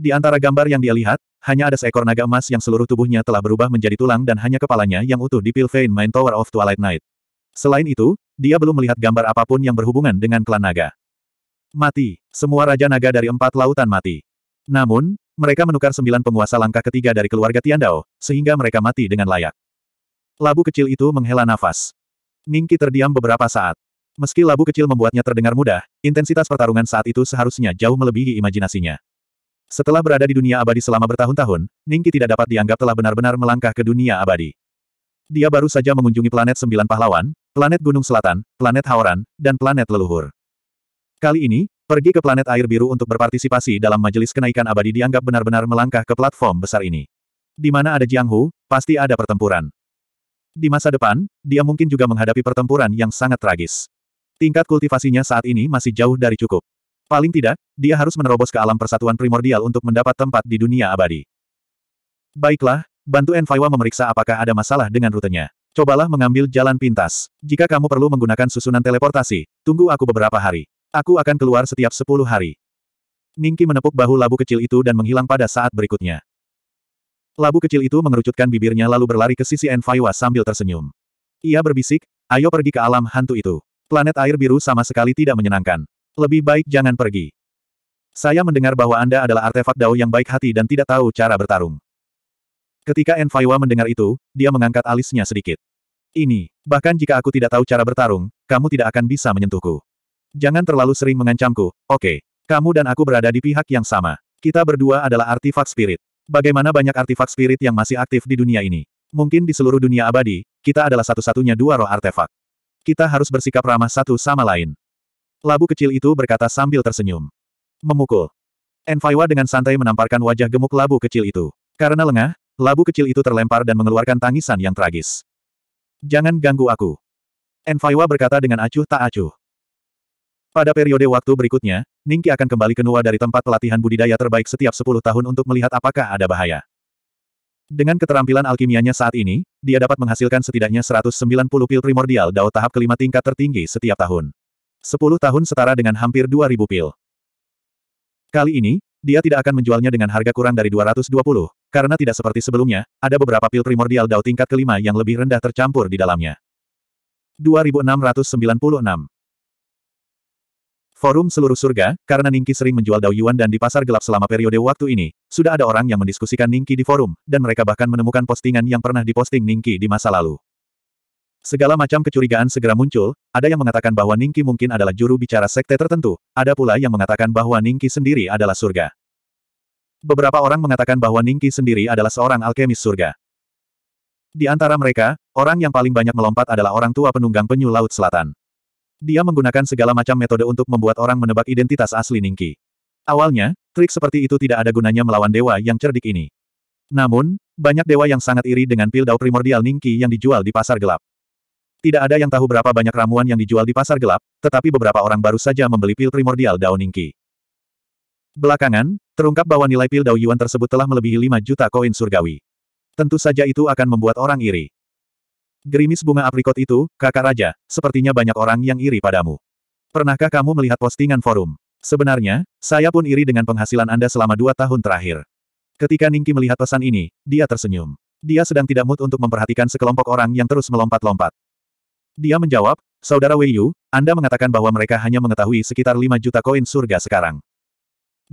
Di antara gambar yang dia lihat, hanya ada seekor naga emas yang seluruh tubuhnya telah berubah menjadi tulang dan hanya kepalanya yang utuh di Pilvein Main Tower of Twilight Night. Selain itu, dia belum melihat gambar apapun yang berhubungan dengan klan naga. Mati, semua Raja Naga dari empat lautan mati. Namun, mereka menukar sembilan penguasa langkah ketiga dari keluarga Tiandao, sehingga mereka mati dengan layak. Labu kecil itu menghela nafas. Ningki terdiam beberapa saat. Meski labu kecil membuatnya terdengar mudah, intensitas pertarungan saat itu seharusnya jauh melebihi imajinasinya. Setelah berada di dunia abadi selama bertahun-tahun, Ningki tidak dapat dianggap telah benar-benar melangkah ke dunia abadi. Dia baru saja mengunjungi planet Sembilan Pahlawan, planet Gunung Selatan, planet Haoran, dan planet Leluhur. Kali ini, pergi ke planet air biru untuk berpartisipasi dalam majelis kenaikan abadi dianggap benar-benar melangkah ke platform besar ini. Di mana ada Jianghu, pasti ada pertempuran. Di masa depan, dia mungkin juga menghadapi pertempuran yang sangat tragis. Tingkat kultivasinya saat ini masih jauh dari cukup. Paling tidak, dia harus menerobos ke alam persatuan primordial untuk mendapat tempat di dunia abadi. Baiklah, bantu Enfaiwa memeriksa apakah ada masalah dengan rutenya. Cobalah mengambil jalan pintas. Jika kamu perlu menggunakan susunan teleportasi, tunggu aku beberapa hari. Aku akan keluar setiap sepuluh hari. Ningki menepuk bahu labu kecil itu dan menghilang pada saat berikutnya. Labu kecil itu mengerucutkan bibirnya lalu berlari ke sisi Enfaiwa sambil tersenyum. Ia berbisik, ayo pergi ke alam hantu itu. Planet air biru sama sekali tidak menyenangkan. Lebih baik jangan pergi. Saya mendengar bahwa Anda adalah artefak Dao yang baik hati dan tidak tahu cara bertarung. Ketika Enfaiwa mendengar itu, dia mengangkat alisnya sedikit. Ini, bahkan jika aku tidak tahu cara bertarung, kamu tidak akan bisa menyentuhku. Jangan terlalu sering mengancamku, oke. Okay. Kamu dan aku berada di pihak yang sama. Kita berdua adalah artefak spirit. Bagaimana banyak artefak spirit yang masih aktif di dunia ini? Mungkin di seluruh dunia abadi, kita adalah satu-satunya dua roh artefak. Kita harus bersikap ramah satu sama lain. Labu kecil itu berkata sambil tersenyum. Memukul. Enfaiwa dengan santai menamparkan wajah gemuk labu kecil itu. Karena lengah, labu kecil itu terlempar dan mengeluarkan tangisan yang tragis. Jangan ganggu aku. Enfaiwa berkata dengan acuh tak acuh. Pada periode waktu berikutnya, Ningki akan kembali ke Nua dari tempat pelatihan budidaya terbaik setiap 10 tahun untuk melihat apakah ada bahaya. Dengan keterampilan alkimianya saat ini, dia dapat menghasilkan setidaknya 190 pil primordial dao tahap kelima tingkat tertinggi setiap tahun. 10 tahun setara dengan hampir 2000 pil. Kali ini, dia tidak akan menjualnya dengan harga kurang dari 220, karena tidak seperti sebelumnya, ada beberapa pil primordial dao tingkat kelima yang lebih rendah tercampur di dalamnya. 2696 Forum Seluruh Surga, karena Ningki sering menjual Daoyuan dan di pasar gelap selama periode waktu ini, sudah ada orang yang mendiskusikan Ningki di forum, dan mereka bahkan menemukan postingan yang pernah diposting Ningki di masa lalu. Segala macam kecurigaan segera muncul, ada yang mengatakan bahwa Ningki mungkin adalah juru bicara sekte tertentu, ada pula yang mengatakan bahwa Ningki sendiri adalah surga. Beberapa orang mengatakan bahwa Ningki sendiri adalah seorang alkemis surga. Di antara mereka, orang yang paling banyak melompat adalah orang tua penunggang penyu Laut Selatan. Dia menggunakan segala macam metode untuk membuat orang menebak identitas asli Ningki. Awalnya, trik seperti itu tidak ada gunanya melawan dewa yang cerdik ini. Namun, banyak dewa yang sangat iri dengan pil dao primordial Ningki yang dijual di pasar gelap. Tidak ada yang tahu berapa banyak ramuan yang dijual di pasar gelap, tetapi beberapa orang baru saja membeli pil primordial dao Ningki. Belakangan, terungkap bahwa nilai pil Dao Yuan tersebut telah melebihi 5 juta koin surgawi. Tentu saja itu akan membuat orang iri. Gerimis bunga aprikot itu, kakak raja, sepertinya banyak orang yang iri padamu. Pernahkah kamu melihat postingan forum? Sebenarnya, saya pun iri dengan penghasilan Anda selama dua tahun terakhir. Ketika Ningki melihat pesan ini, dia tersenyum. Dia sedang tidak mood untuk memperhatikan sekelompok orang yang terus melompat-lompat. Dia menjawab, Saudara Wei Yu, Anda mengatakan bahwa mereka hanya mengetahui sekitar 5 juta koin surga sekarang.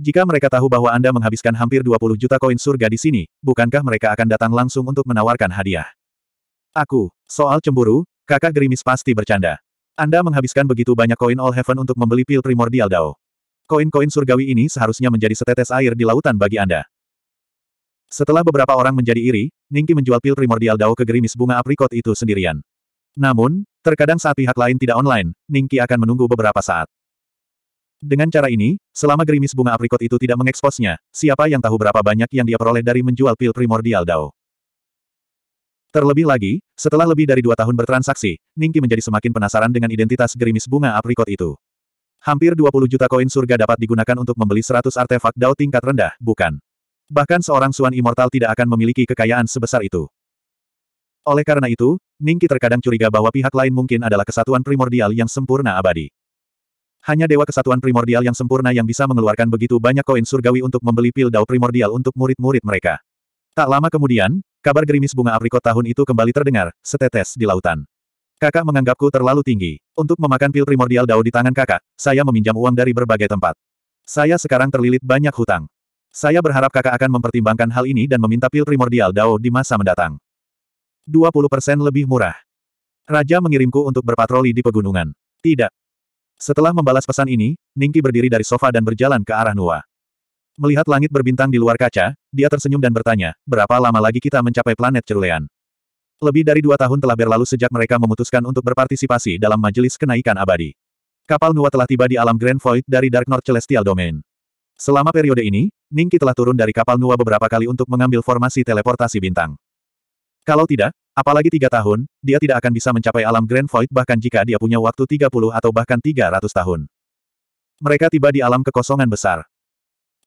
Jika mereka tahu bahwa Anda menghabiskan hampir 20 juta koin surga di sini, bukankah mereka akan datang langsung untuk menawarkan hadiah? Aku, soal cemburu, kakak gerimis pasti bercanda. Anda menghabiskan begitu banyak koin All Heaven untuk membeli pil primordial Dao. Koin-koin surgawi ini seharusnya menjadi setetes air di lautan bagi Anda. Setelah beberapa orang menjadi iri, Ningki menjual pil primordial Dao ke gerimis bunga aprikot itu sendirian. Namun, terkadang saat pihak lain tidak online, Ningki akan menunggu beberapa saat. Dengan cara ini, selama gerimis bunga aprikot itu tidak mengeksposnya, siapa yang tahu berapa banyak yang dia peroleh dari menjual pil primordial Dao. Terlebih lagi, setelah lebih dari dua tahun bertransaksi, Ningki menjadi semakin penasaran dengan identitas gerimis bunga aprikot itu. Hampir 20 juta koin surga dapat digunakan untuk membeli 100 artefak dao tingkat rendah, bukan? Bahkan seorang Suan Immortal tidak akan memiliki kekayaan sebesar itu. Oleh karena itu, Ningki terkadang curiga bahwa pihak lain mungkin adalah kesatuan primordial yang sempurna abadi. Hanya Dewa Kesatuan Primordial yang sempurna yang bisa mengeluarkan begitu banyak koin surgawi untuk membeli pil dao primordial untuk murid-murid mereka. Tak lama kemudian, Kabar gerimis bunga aprikot tahun itu kembali terdengar, setetes di lautan. Kakak menganggapku terlalu tinggi. Untuk memakan pil primordial dao di tangan kakak, saya meminjam uang dari berbagai tempat. Saya sekarang terlilit banyak hutang. Saya berharap kakak akan mempertimbangkan hal ini dan meminta pil primordial dao di masa mendatang. 20% lebih murah. Raja mengirimku untuk berpatroli di pegunungan. Tidak. Setelah membalas pesan ini, Ningki berdiri dari sofa dan berjalan ke arah Nuah. Melihat langit berbintang di luar kaca, dia tersenyum dan bertanya, berapa lama lagi kita mencapai planet cerulean? Lebih dari dua tahun telah berlalu sejak mereka memutuskan untuk berpartisipasi dalam majelis kenaikan abadi. Kapal Nuwa telah tiba di alam Grand Void dari Dark North Celestial Domain. Selama periode ini, Ningki telah turun dari kapal Nuwa beberapa kali untuk mengambil formasi teleportasi bintang. Kalau tidak, apalagi tiga tahun, dia tidak akan bisa mencapai alam Grand Void bahkan jika dia punya waktu 30 atau bahkan 300 tahun. Mereka tiba di alam kekosongan besar.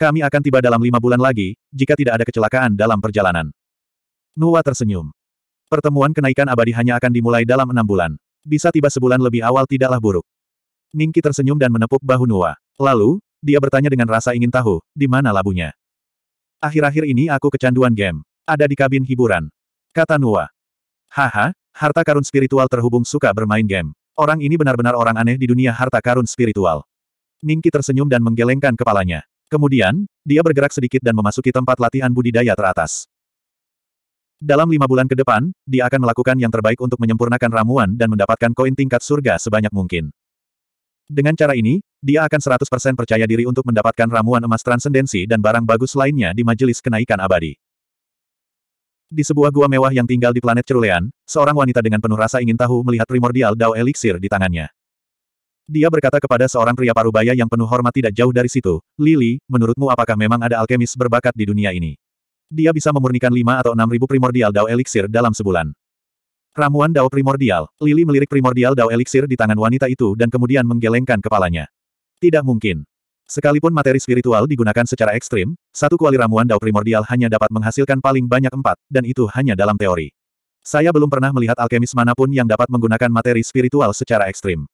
Kami akan tiba dalam lima bulan lagi, jika tidak ada kecelakaan dalam perjalanan. Nuwa tersenyum. Pertemuan kenaikan abadi hanya akan dimulai dalam enam bulan. Bisa tiba sebulan lebih awal tidaklah buruk. Ningki tersenyum dan menepuk bahu Nuwa. Lalu, dia bertanya dengan rasa ingin tahu, di mana labunya. Akhir-akhir ini aku kecanduan game. Ada di kabin hiburan. Kata Nuwa. Haha, harta karun spiritual terhubung suka bermain game. Orang ini benar-benar orang aneh di dunia harta karun spiritual. Ningki tersenyum dan menggelengkan kepalanya. Kemudian, dia bergerak sedikit dan memasuki tempat latihan budidaya teratas. Dalam lima bulan ke depan, dia akan melakukan yang terbaik untuk menyempurnakan ramuan dan mendapatkan koin tingkat surga sebanyak mungkin. Dengan cara ini, dia akan 100% percaya diri untuk mendapatkan ramuan emas transendensi dan barang bagus lainnya di majelis kenaikan abadi. Di sebuah gua mewah yang tinggal di planet Cerulean, seorang wanita dengan penuh rasa ingin tahu melihat primordial Dao Elixir di tangannya. Dia berkata kepada seorang pria parubaya yang penuh hormat tidak jauh dari situ, Lily. menurutmu apakah memang ada alkemis berbakat di dunia ini? Dia bisa memurnikan lima atau enam ribu primordial Dao Elixir dalam sebulan. Ramuan Dao Primordial, Lily melirik primordial Dao Elixir di tangan wanita itu dan kemudian menggelengkan kepalanya. Tidak mungkin. Sekalipun materi spiritual digunakan secara ekstrim, satu kuali ramuan Dao Primordial hanya dapat menghasilkan paling banyak empat, dan itu hanya dalam teori. Saya belum pernah melihat alkemis manapun yang dapat menggunakan materi spiritual secara ekstrim.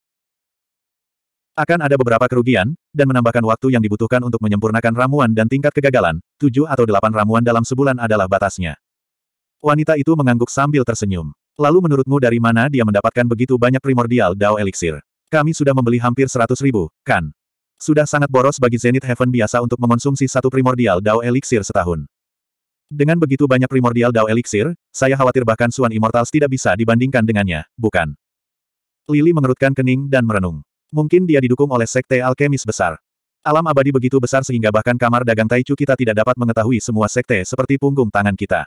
Akan ada beberapa kerugian, dan menambahkan waktu yang dibutuhkan untuk menyempurnakan ramuan dan tingkat kegagalan, tujuh atau delapan ramuan dalam sebulan adalah batasnya. Wanita itu mengangguk sambil tersenyum. Lalu menurutmu dari mana dia mendapatkan begitu banyak primordial Dao Elixir? Kami sudah membeli hampir seratus ribu, kan? Sudah sangat boros bagi Zenith Heaven biasa untuk mengonsumsi satu primordial Dao Elixir setahun. Dengan begitu banyak primordial Dao Elixir, saya khawatir bahkan Suan Immortals tidak bisa dibandingkan dengannya, bukan? Lily mengerutkan kening dan merenung. Mungkin dia didukung oleh sekte alkemis besar. Alam abadi begitu besar sehingga bahkan kamar dagang Taichu kita tidak dapat mengetahui semua sekte seperti punggung tangan kita.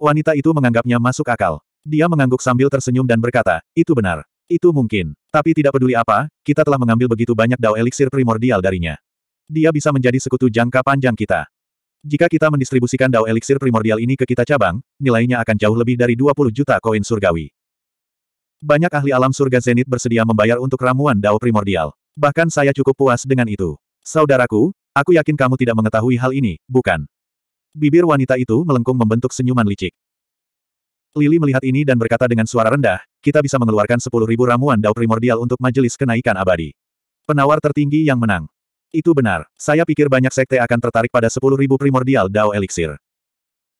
Wanita itu menganggapnya masuk akal. Dia mengangguk sambil tersenyum dan berkata, itu benar. Itu mungkin. Tapi tidak peduli apa, kita telah mengambil begitu banyak dao eliksir primordial darinya. Dia bisa menjadi sekutu jangka panjang kita. Jika kita mendistribusikan dao eliksir primordial ini ke kita cabang, nilainya akan jauh lebih dari 20 juta koin surgawi. Banyak ahli alam surga Zenit bersedia membayar untuk ramuan dao primordial. Bahkan saya cukup puas dengan itu. Saudaraku, aku yakin kamu tidak mengetahui hal ini, bukan? Bibir wanita itu melengkung membentuk senyuman licik. Lili melihat ini dan berkata dengan suara rendah, kita bisa mengeluarkan sepuluh ribu ramuan dao primordial untuk majelis kenaikan abadi. Penawar tertinggi yang menang. Itu benar, saya pikir banyak sekte akan tertarik pada sepuluh ribu primordial dao elixir.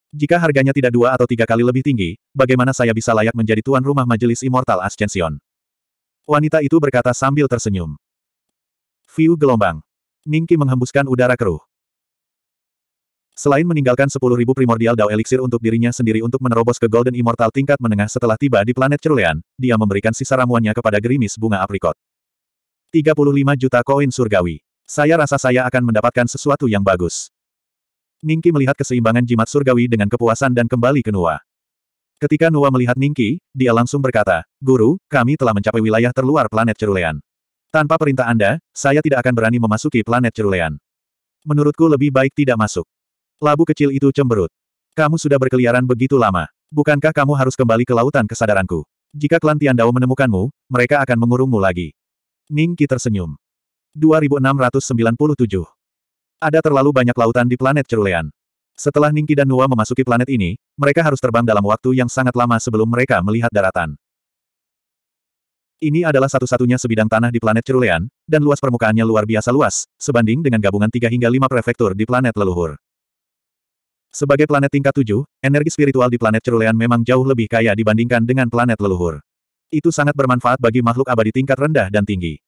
Jika harganya tidak dua atau tiga kali lebih tinggi, bagaimana saya bisa layak menjadi tuan rumah majelis Immortal Ascension? Wanita itu berkata sambil tersenyum. View gelombang. Ningki menghembuskan udara keruh. Selain meninggalkan 10.000 primordial Dao Elixir untuk dirinya sendiri untuk menerobos ke Golden Immortal tingkat menengah setelah tiba di planet Cerulean, dia memberikan sisa ramuannya kepada gerimis bunga aprikot. 35 juta koin surgawi. Saya rasa saya akan mendapatkan sesuatu yang bagus. Ningki melihat keseimbangan jimat surgawi dengan kepuasan dan kembali ke Nuwa. Ketika Nuwa melihat Ningki, dia langsung berkata, Guru, kami telah mencapai wilayah terluar planet Cerulean. Tanpa perintah Anda, saya tidak akan berani memasuki planet Cerulean. Menurutku lebih baik tidak masuk. Labu kecil itu cemberut. Kamu sudah berkeliaran begitu lama. Bukankah kamu harus kembali ke lautan kesadaranku? Jika klan Tiandao menemukanmu, mereka akan mengurungmu lagi. Ningki tersenyum. 2697 ada terlalu banyak lautan di planet Cerulean. Setelah Ningki dan Nuwa memasuki planet ini, mereka harus terbang dalam waktu yang sangat lama sebelum mereka melihat daratan. Ini adalah satu-satunya sebidang tanah di planet Cerulean, dan luas permukaannya luar biasa luas, sebanding dengan gabungan 3 hingga 5 prefektur di planet leluhur. Sebagai planet tingkat 7, energi spiritual di planet Cerulean memang jauh lebih kaya dibandingkan dengan planet leluhur. Itu sangat bermanfaat bagi makhluk abadi tingkat rendah dan tinggi.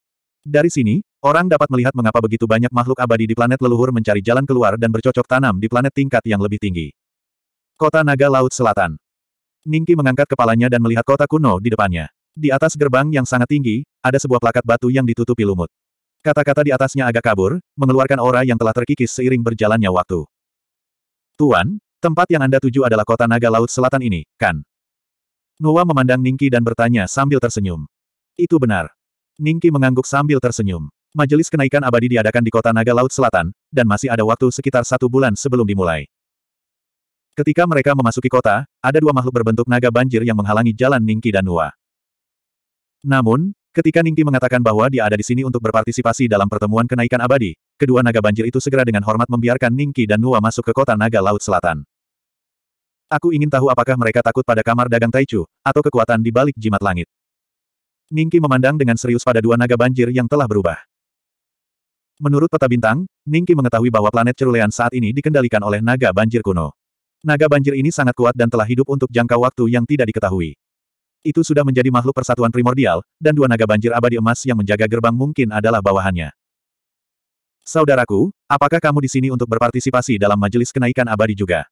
Dari sini, orang dapat melihat mengapa begitu banyak makhluk abadi di planet leluhur mencari jalan keluar dan bercocok tanam di planet tingkat yang lebih tinggi. Kota Naga Laut Selatan Ningki mengangkat kepalanya dan melihat kota kuno di depannya. Di atas gerbang yang sangat tinggi, ada sebuah plakat batu yang ditutupi lumut. Kata-kata di atasnya agak kabur, mengeluarkan aura yang telah terkikis seiring berjalannya waktu. Tuan, tempat yang Anda tuju adalah kota Naga Laut Selatan ini, kan? Noah memandang Ningki dan bertanya sambil tersenyum. Itu benar. Ningki mengangguk sambil tersenyum. Majelis kenaikan abadi diadakan di kota Naga Laut Selatan, dan masih ada waktu sekitar satu bulan sebelum dimulai. Ketika mereka memasuki kota, ada dua makhluk berbentuk naga banjir yang menghalangi jalan Ningki dan Nua. Namun, ketika Ningki mengatakan bahwa dia ada di sini untuk berpartisipasi dalam pertemuan kenaikan abadi, kedua naga banjir itu segera dengan hormat membiarkan Ningki dan Nua masuk ke kota Naga Laut Selatan. Aku ingin tahu apakah mereka takut pada kamar dagang Taichu, atau kekuatan di balik jimat langit. Ningki memandang dengan serius pada dua naga banjir yang telah berubah. Menurut peta bintang, Ningki mengetahui bahwa planet Cerulean saat ini dikendalikan oleh naga banjir kuno. Naga banjir ini sangat kuat dan telah hidup untuk jangka waktu yang tidak diketahui. Itu sudah menjadi makhluk persatuan primordial, dan dua naga banjir abadi emas yang menjaga gerbang mungkin adalah bawahannya. Saudaraku, apakah kamu di sini untuk berpartisipasi dalam majelis kenaikan abadi juga?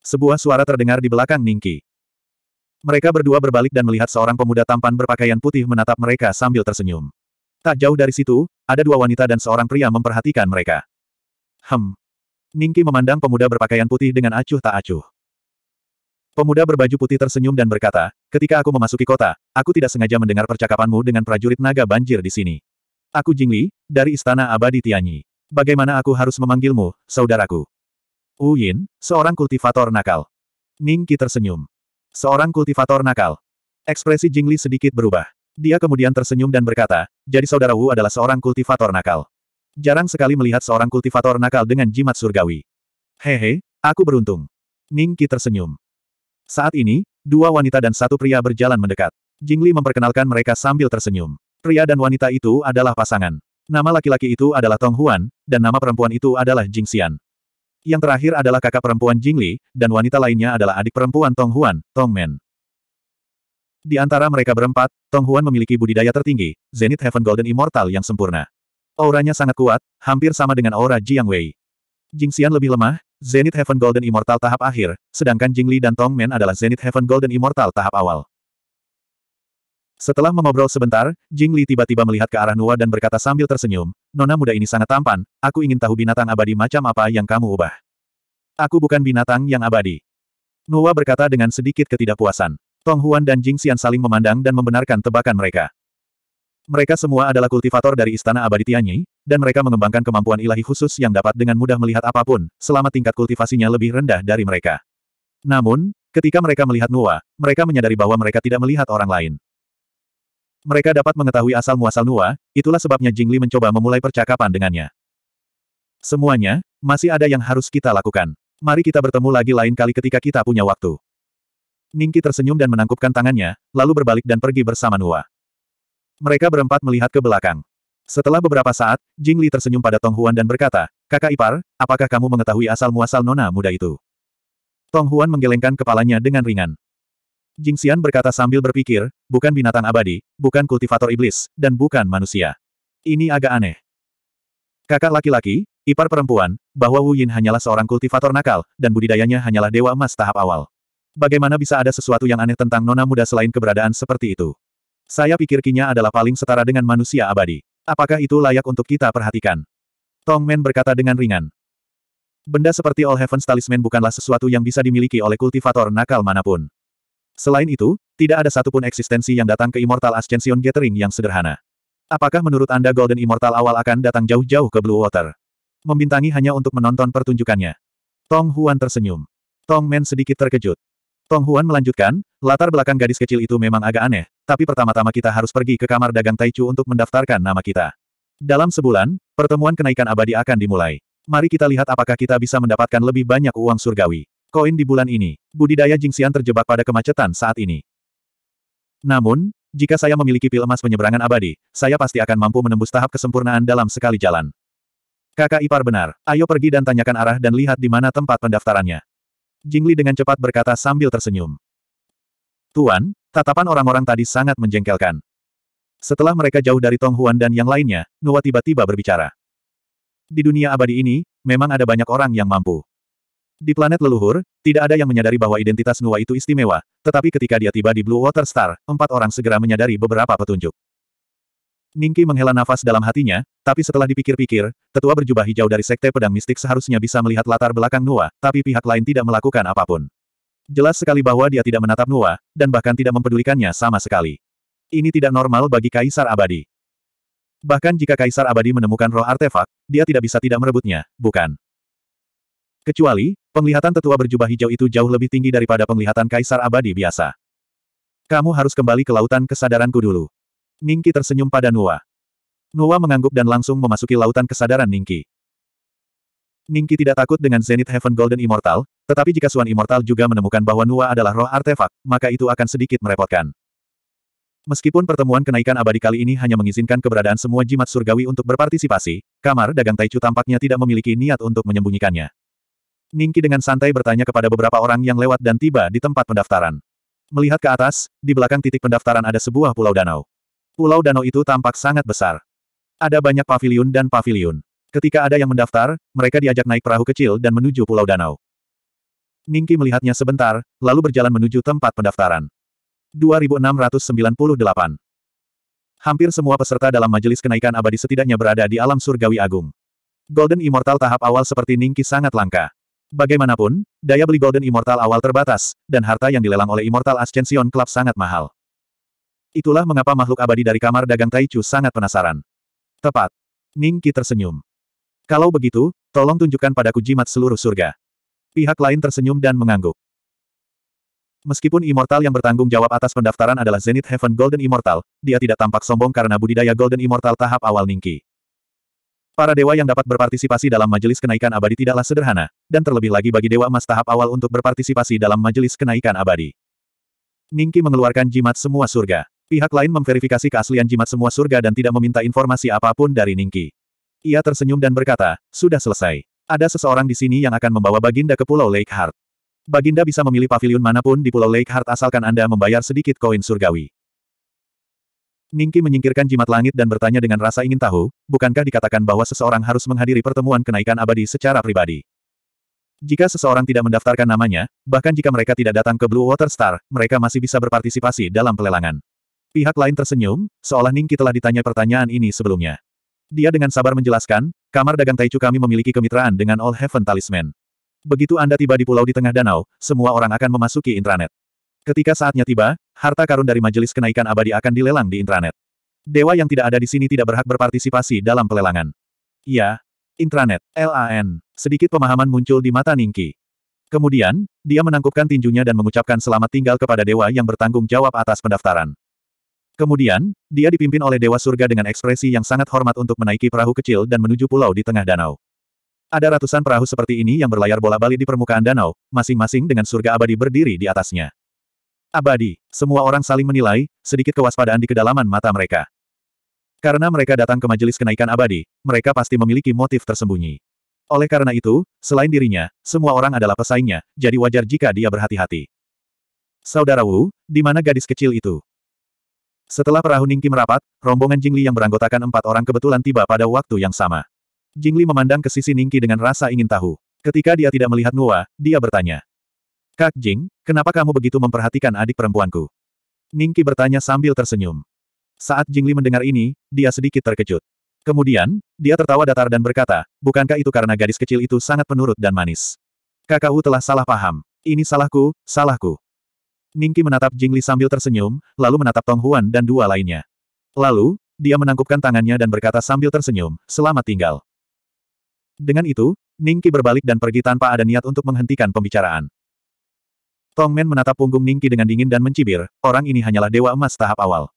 Sebuah suara terdengar di belakang Ningki. Mereka berdua berbalik dan melihat seorang pemuda tampan berpakaian putih menatap mereka sambil tersenyum. Tak jauh dari situ, ada dua wanita dan seorang pria memperhatikan mereka. Hem. Ningki memandang pemuda berpakaian putih dengan acuh tak acuh. Pemuda berbaju putih tersenyum dan berkata, ketika aku memasuki kota, aku tidak sengaja mendengar percakapanmu dengan prajurit naga banjir di sini. Aku Jingli, dari Istana Abadi Tianyi. Bagaimana aku harus memanggilmu, saudaraku? Wu Yin, seorang kultivator nakal. Ningki tersenyum. Seorang kultivator nakal. Ekspresi Jingli sedikit berubah. Dia kemudian tersenyum dan berkata, jadi saudara Wu adalah seorang kultivator nakal. Jarang sekali melihat seorang kultivator nakal dengan jimat surgawi. Hehe, aku beruntung. Ning Qi tersenyum. Saat ini, dua wanita dan satu pria berjalan mendekat. Jingli memperkenalkan mereka sambil tersenyum. Pria dan wanita itu adalah pasangan. Nama laki-laki itu adalah Tong Huan, dan nama perempuan itu adalah Jing Xian. Yang terakhir adalah kakak perempuan Jingli, dan wanita lainnya adalah adik perempuan Tong Huan, Tong Men. Di antara mereka berempat, Tong Huan memiliki budidaya tertinggi, Zenith Heaven Golden Immortal yang sempurna. Auranya sangat kuat, hampir sama dengan aura Jiang Wei. Jing Xian lebih lemah, Zenith Heaven Golden Immortal tahap akhir, sedangkan Jingli dan Tong Men adalah Zenith Heaven Golden Immortal tahap awal. Setelah mengobrol sebentar, Jing Li tiba-tiba melihat ke arah Nua dan berkata sambil tersenyum, Nona muda ini sangat tampan, aku ingin tahu binatang abadi macam apa yang kamu ubah. Aku bukan binatang yang abadi. Nua berkata dengan sedikit ketidakpuasan. Tong Huan dan Jing Xian saling memandang dan membenarkan tebakan mereka. Mereka semua adalah kultivator dari Istana Abadi Tianyi, dan mereka mengembangkan kemampuan ilahi khusus yang dapat dengan mudah melihat apapun, selama tingkat kultivasinya lebih rendah dari mereka. Namun, ketika mereka melihat Nua, mereka menyadari bahwa mereka tidak melihat orang lain. Mereka dapat mengetahui asal-muasal Nua, itulah sebabnya Jingli mencoba memulai percakapan dengannya. Semuanya, masih ada yang harus kita lakukan. Mari kita bertemu lagi lain kali ketika kita punya waktu. Ningki tersenyum dan menangkupkan tangannya, lalu berbalik dan pergi bersama Nua. Mereka berempat melihat ke belakang. Setelah beberapa saat, Jingli tersenyum pada Tong Huan dan berkata, Kakak Ipar, apakah kamu mengetahui asal-muasal nona muda itu? Tong Huan menggelengkan kepalanya dengan ringan. Jing Xian berkata sambil berpikir, bukan binatang abadi, bukan kultivator iblis, dan bukan manusia. Ini agak aneh. Kakak laki-laki, ipar perempuan, bahwa Wu Yin hanyalah seorang kultivator nakal, dan budidayanya hanyalah dewa emas tahap awal. Bagaimana bisa ada sesuatu yang aneh tentang nona muda selain keberadaan seperti itu? Saya pikir Kinya adalah paling setara dengan manusia abadi. Apakah itu layak untuk kita perhatikan? Tong Men berkata dengan ringan. Benda seperti All Heavens Talisman bukanlah sesuatu yang bisa dimiliki oleh kultivator nakal manapun. Selain itu, tidak ada satupun eksistensi yang datang ke Immortal Ascension Gathering yang sederhana. Apakah menurut Anda Golden Immortal awal akan datang jauh-jauh ke Blue Water? Membintangi hanya untuk menonton pertunjukannya. Tong Huan tersenyum. Tong Men sedikit terkejut. Tong Huan melanjutkan, latar belakang gadis kecil itu memang agak aneh, tapi pertama-tama kita harus pergi ke kamar dagang Taichu untuk mendaftarkan nama kita. Dalam sebulan, pertemuan kenaikan abadi akan dimulai. Mari kita lihat apakah kita bisa mendapatkan lebih banyak uang surgawi koin di bulan ini, budidaya jingxian terjebak pada kemacetan saat ini. Namun, jika saya memiliki pil emas penyeberangan abadi, saya pasti akan mampu menembus tahap kesempurnaan dalam sekali jalan. Kakak ipar benar, ayo pergi dan tanyakan arah dan lihat di mana tempat pendaftarannya. Jingli dengan cepat berkata sambil tersenyum. Tuan, tatapan orang-orang tadi sangat menjengkelkan. Setelah mereka jauh dari Tong Huan dan yang lainnya, Nuwa tiba-tiba berbicara. Di dunia abadi ini, memang ada banyak orang yang mampu. Di planet leluhur, tidak ada yang menyadari bahwa identitas Nuwa itu istimewa, tetapi ketika dia tiba di Blue Water Star, empat orang segera menyadari beberapa petunjuk. Ningki menghela nafas dalam hatinya, tapi setelah dipikir-pikir, tetua berjubah hijau dari Sekte Pedang Mistik seharusnya bisa melihat latar belakang Nuwa, tapi pihak lain tidak melakukan apapun. Jelas sekali bahwa dia tidak menatap Nuwa, dan bahkan tidak mempedulikannya sama sekali. Ini tidak normal bagi Kaisar Abadi. Bahkan jika Kaisar Abadi menemukan roh artefak, dia tidak bisa tidak merebutnya, bukan? Kecuali, Penglihatan tetua berjubah hijau itu jauh lebih tinggi daripada penglihatan kaisar abadi biasa. Kamu harus kembali ke lautan kesadaranku dulu. Ningki tersenyum pada Nua. Nua mengangguk dan langsung memasuki lautan kesadaran Ningki. Ningki tidak takut dengan Zenith Heaven Golden Immortal, tetapi jika Suan Immortal juga menemukan bahwa Nua adalah roh artefak, maka itu akan sedikit merepotkan. Meskipun pertemuan kenaikan abadi kali ini hanya mengizinkan keberadaan semua jimat surgawi untuk berpartisipasi, kamar dagang Taichu tampaknya tidak memiliki niat untuk menyembunyikannya. Ningki dengan santai bertanya kepada beberapa orang yang lewat dan tiba di tempat pendaftaran. Melihat ke atas, di belakang titik pendaftaran ada sebuah pulau danau. Pulau danau itu tampak sangat besar. Ada banyak paviliun dan paviliun. Ketika ada yang mendaftar, mereka diajak naik perahu kecil dan menuju pulau danau. Ningki melihatnya sebentar, lalu berjalan menuju tempat pendaftaran. 2698 Hampir semua peserta dalam majelis kenaikan abadi setidaknya berada di alam surgawi agung. Golden Immortal tahap awal seperti Ningki sangat langka. Bagaimanapun, daya beli Golden Immortal awal terbatas, dan harta yang dilelang oleh Immortal Ascension Club sangat mahal. Itulah mengapa makhluk abadi dari kamar dagang Taichu sangat penasaran. Tepat. Ning Qi tersenyum. Kalau begitu, tolong tunjukkan padaku jimat seluruh surga. Pihak lain tersenyum dan mengangguk. Meskipun Immortal yang bertanggung jawab atas pendaftaran adalah Zenith Heaven Golden Immortal, dia tidak tampak sombong karena budidaya Golden Immortal tahap awal Ningki. Para dewa yang dapat berpartisipasi dalam majelis kenaikan abadi tidaklah sederhana, dan terlebih lagi bagi dewa emas tahap awal untuk berpartisipasi dalam majelis kenaikan abadi. Ningki mengeluarkan jimat semua surga. Pihak lain memverifikasi keaslian jimat semua surga dan tidak meminta informasi apapun dari Ningki. Ia tersenyum dan berkata, sudah selesai. Ada seseorang di sini yang akan membawa Baginda ke Pulau Lake Heart. Baginda bisa memilih pavilion manapun di Pulau Lake Heart asalkan Anda membayar sedikit koin surgawi. Ningki menyingkirkan jimat langit dan bertanya dengan rasa ingin tahu, bukankah dikatakan bahwa seseorang harus menghadiri pertemuan kenaikan abadi secara pribadi? Jika seseorang tidak mendaftarkan namanya, bahkan jika mereka tidak datang ke Blue Water Star, mereka masih bisa berpartisipasi dalam pelelangan. Pihak lain tersenyum, seolah Ningki telah ditanya pertanyaan ini sebelumnya. Dia dengan sabar menjelaskan, kamar dagang Taichu kami memiliki kemitraan dengan All Heaven Talisman. Begitu Anda tiba di pulau di tengah danau, semua orang akan memasuki intranet. Ketika saatnya tiba, harta karun dari majelis kenaikan abadi akan dilelang di intranet. Dewa yang tidak ada di sini tidak berhak berpartisipasi dalam pelelangan. Ya, intranet, LAN, sedikit pemahaman muncul di mata Ningki. Kemudian, dia menangkupkan tinjunya dan mengucapkan selamat tinggal kepada dewa yang bertanggung jawab atas pendaftaran. Kemudian, dia dipimpin oleh dewa surga dengan ekspresi yang sangat hormat untuk menaiki perahu kecil dan menuju pulau di tengah danau. Ada ratusan perahu seperti ini yang berlayar bola-balik di permukaan danau, masing-masing dengan surga abadi berdiri di atasnya. Abadi, semua orang saling menilai, sedikit kewaspadaan di kedalaman mata mereka. Karena mereka datang ke majelis kenaikan abadi, mereka pasti memiliki motif tersembunyi. Oleh karena itu, selain dirinya, semua orang adalah pesaingnya, jadi wajar jika dia berhati-hati. Saudara Wu, di mana gadis kecil itu? Setelah perahu Ningki merapat, rombongan Jingli yang beranggotakan empat orang kebetulan tiba pada waktu yang sama. Jingli memandang ke sisi Ningki dengan rasa ingin tahu. Ketika dia tidak melihat Nua, dia bertanya. Kak Jing, kenapa kamu begitu memperhatikan adik perempuanku? Ningki bertanya sambil tersenyum. Saat Jingli mendengar ini, dia sedikit terkejut. Kemudian, dia tertawa datar dan berkata, bukankah itu karena gadis kecil itu sangat penurut dan manis? Kakakku telah salah paham. Ini salahku, salahku. Ningki menatap Jingli sambil tersenyum, lalu menatap Tong Huan dan dua lainnya. Lalu, dia menangkupkan tangannya dan berkata sambil tersenyum, selamat tinggal. Dengan itu, Ningki berbalik dan pergi tanpa ada niat untuk menghentikan pembicaraan. Tong Men menatap punggung Ningki dengan dingin dan mencibir, orang ini hanyalah dewa emas tahap awal.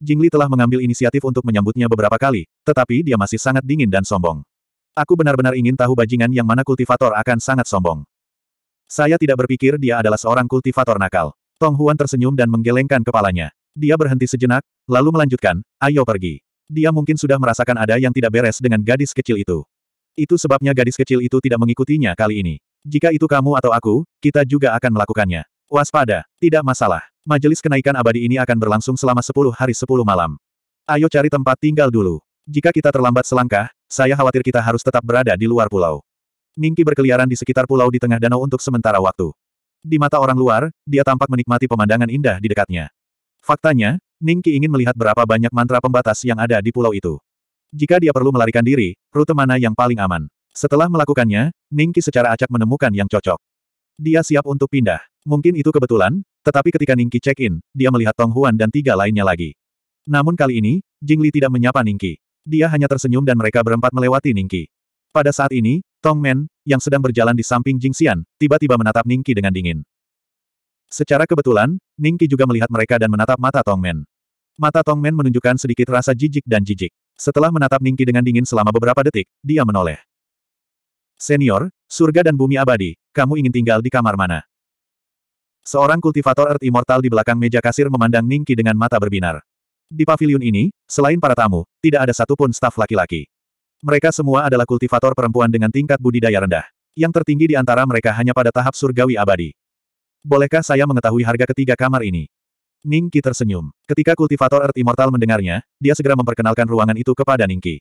Jingli telah mengambil inisiatif untuk menyambutnya beberapa kali, tetapi dia masih sangat dingin dan sombong. Aku benar-benar ingin tahu bajingan yang mana kultivator akan sangat sombong. Saya tidak berpikir dia adalah seorang kultivator nakal. Tong Huan tersenyum dan menggelengkan kepalanya. Dia berhenti sejenak, lalu melanjutkan, ayo pergi. Dia mungkin sudah merasakan ada yang tidak beres dengan gadis kecil itu. Itu sebabnya gadis kecil itu tidak mengikutinya kali ini. Jika itu kamu atau aku, kita juga akan melakukannya. Waspada, tidak masalah. Majelis kenaikan abadi ini akan berlangsung selama 10 hari 10 malam. Ayo cari tempat tinggal dulu. Jika kita terlambat selangkah, saya khawatir kita harus tetap berada di luar pulau. Ningki berkeliaran di sekitar pulau di tengah danau untuk sementara waktu. Di mata orang luar, dia tampak menikmati pemandangan indah di dekatnya. Faktanya, Ningki ingin melihat berapa banyak mantra pembatas yang ada di pulau itu. Jika dia perlu melarikan diri, rute mana yang paling aman? Setelah melakukannya, Ningki secara acak menemukan yang cocok. Dia siap untuk pindah. Mungkin itu kebetulan, tetapi ketika Ningki check-in, dia melihat Tong Huan dan tiga lainnya lagi. Namun kali ini, Jingli tidak menyapa Ningki. Dia hanya tersenyum dan mereka berempat melewati Ningki. Pada saat ini, Tong Men, yang sedang berjalan di samping Jing Xian, tiba-tiba menatap Ningki dengan dingin. Secara kebetulan, Ningki juga melihat mereka dan menatap mata Tong Men. Mata Tong Men menunjukkan sedikit rasa jijik dan jijik. Setelah menatap Ningki dengan dingin selama beberapa detik, dia menoleh. Senior, surga dan bumi abadi, kamu ingin tinggal di kamar mana? Seorang kultivator Earth Immortal di belakang meja kasir memandang Ningki dengan mata berbinar. Di pavilion ini, selain para tamu, tidak ada satupun staf laki-laki. Mereka semua adalah kultivator perempuan dengan tingkat budidaya rendah. Yang tertinggi di antara mereka hanya pada tahap surgawi abadi. Bolehkah saya mengetahui harga ketiga kamar ini? Ningki tersenyum. Ketika kultivator Earth Immortal mendengarnya, dia segera memperkenalkan ruangan itu kepada Ningki.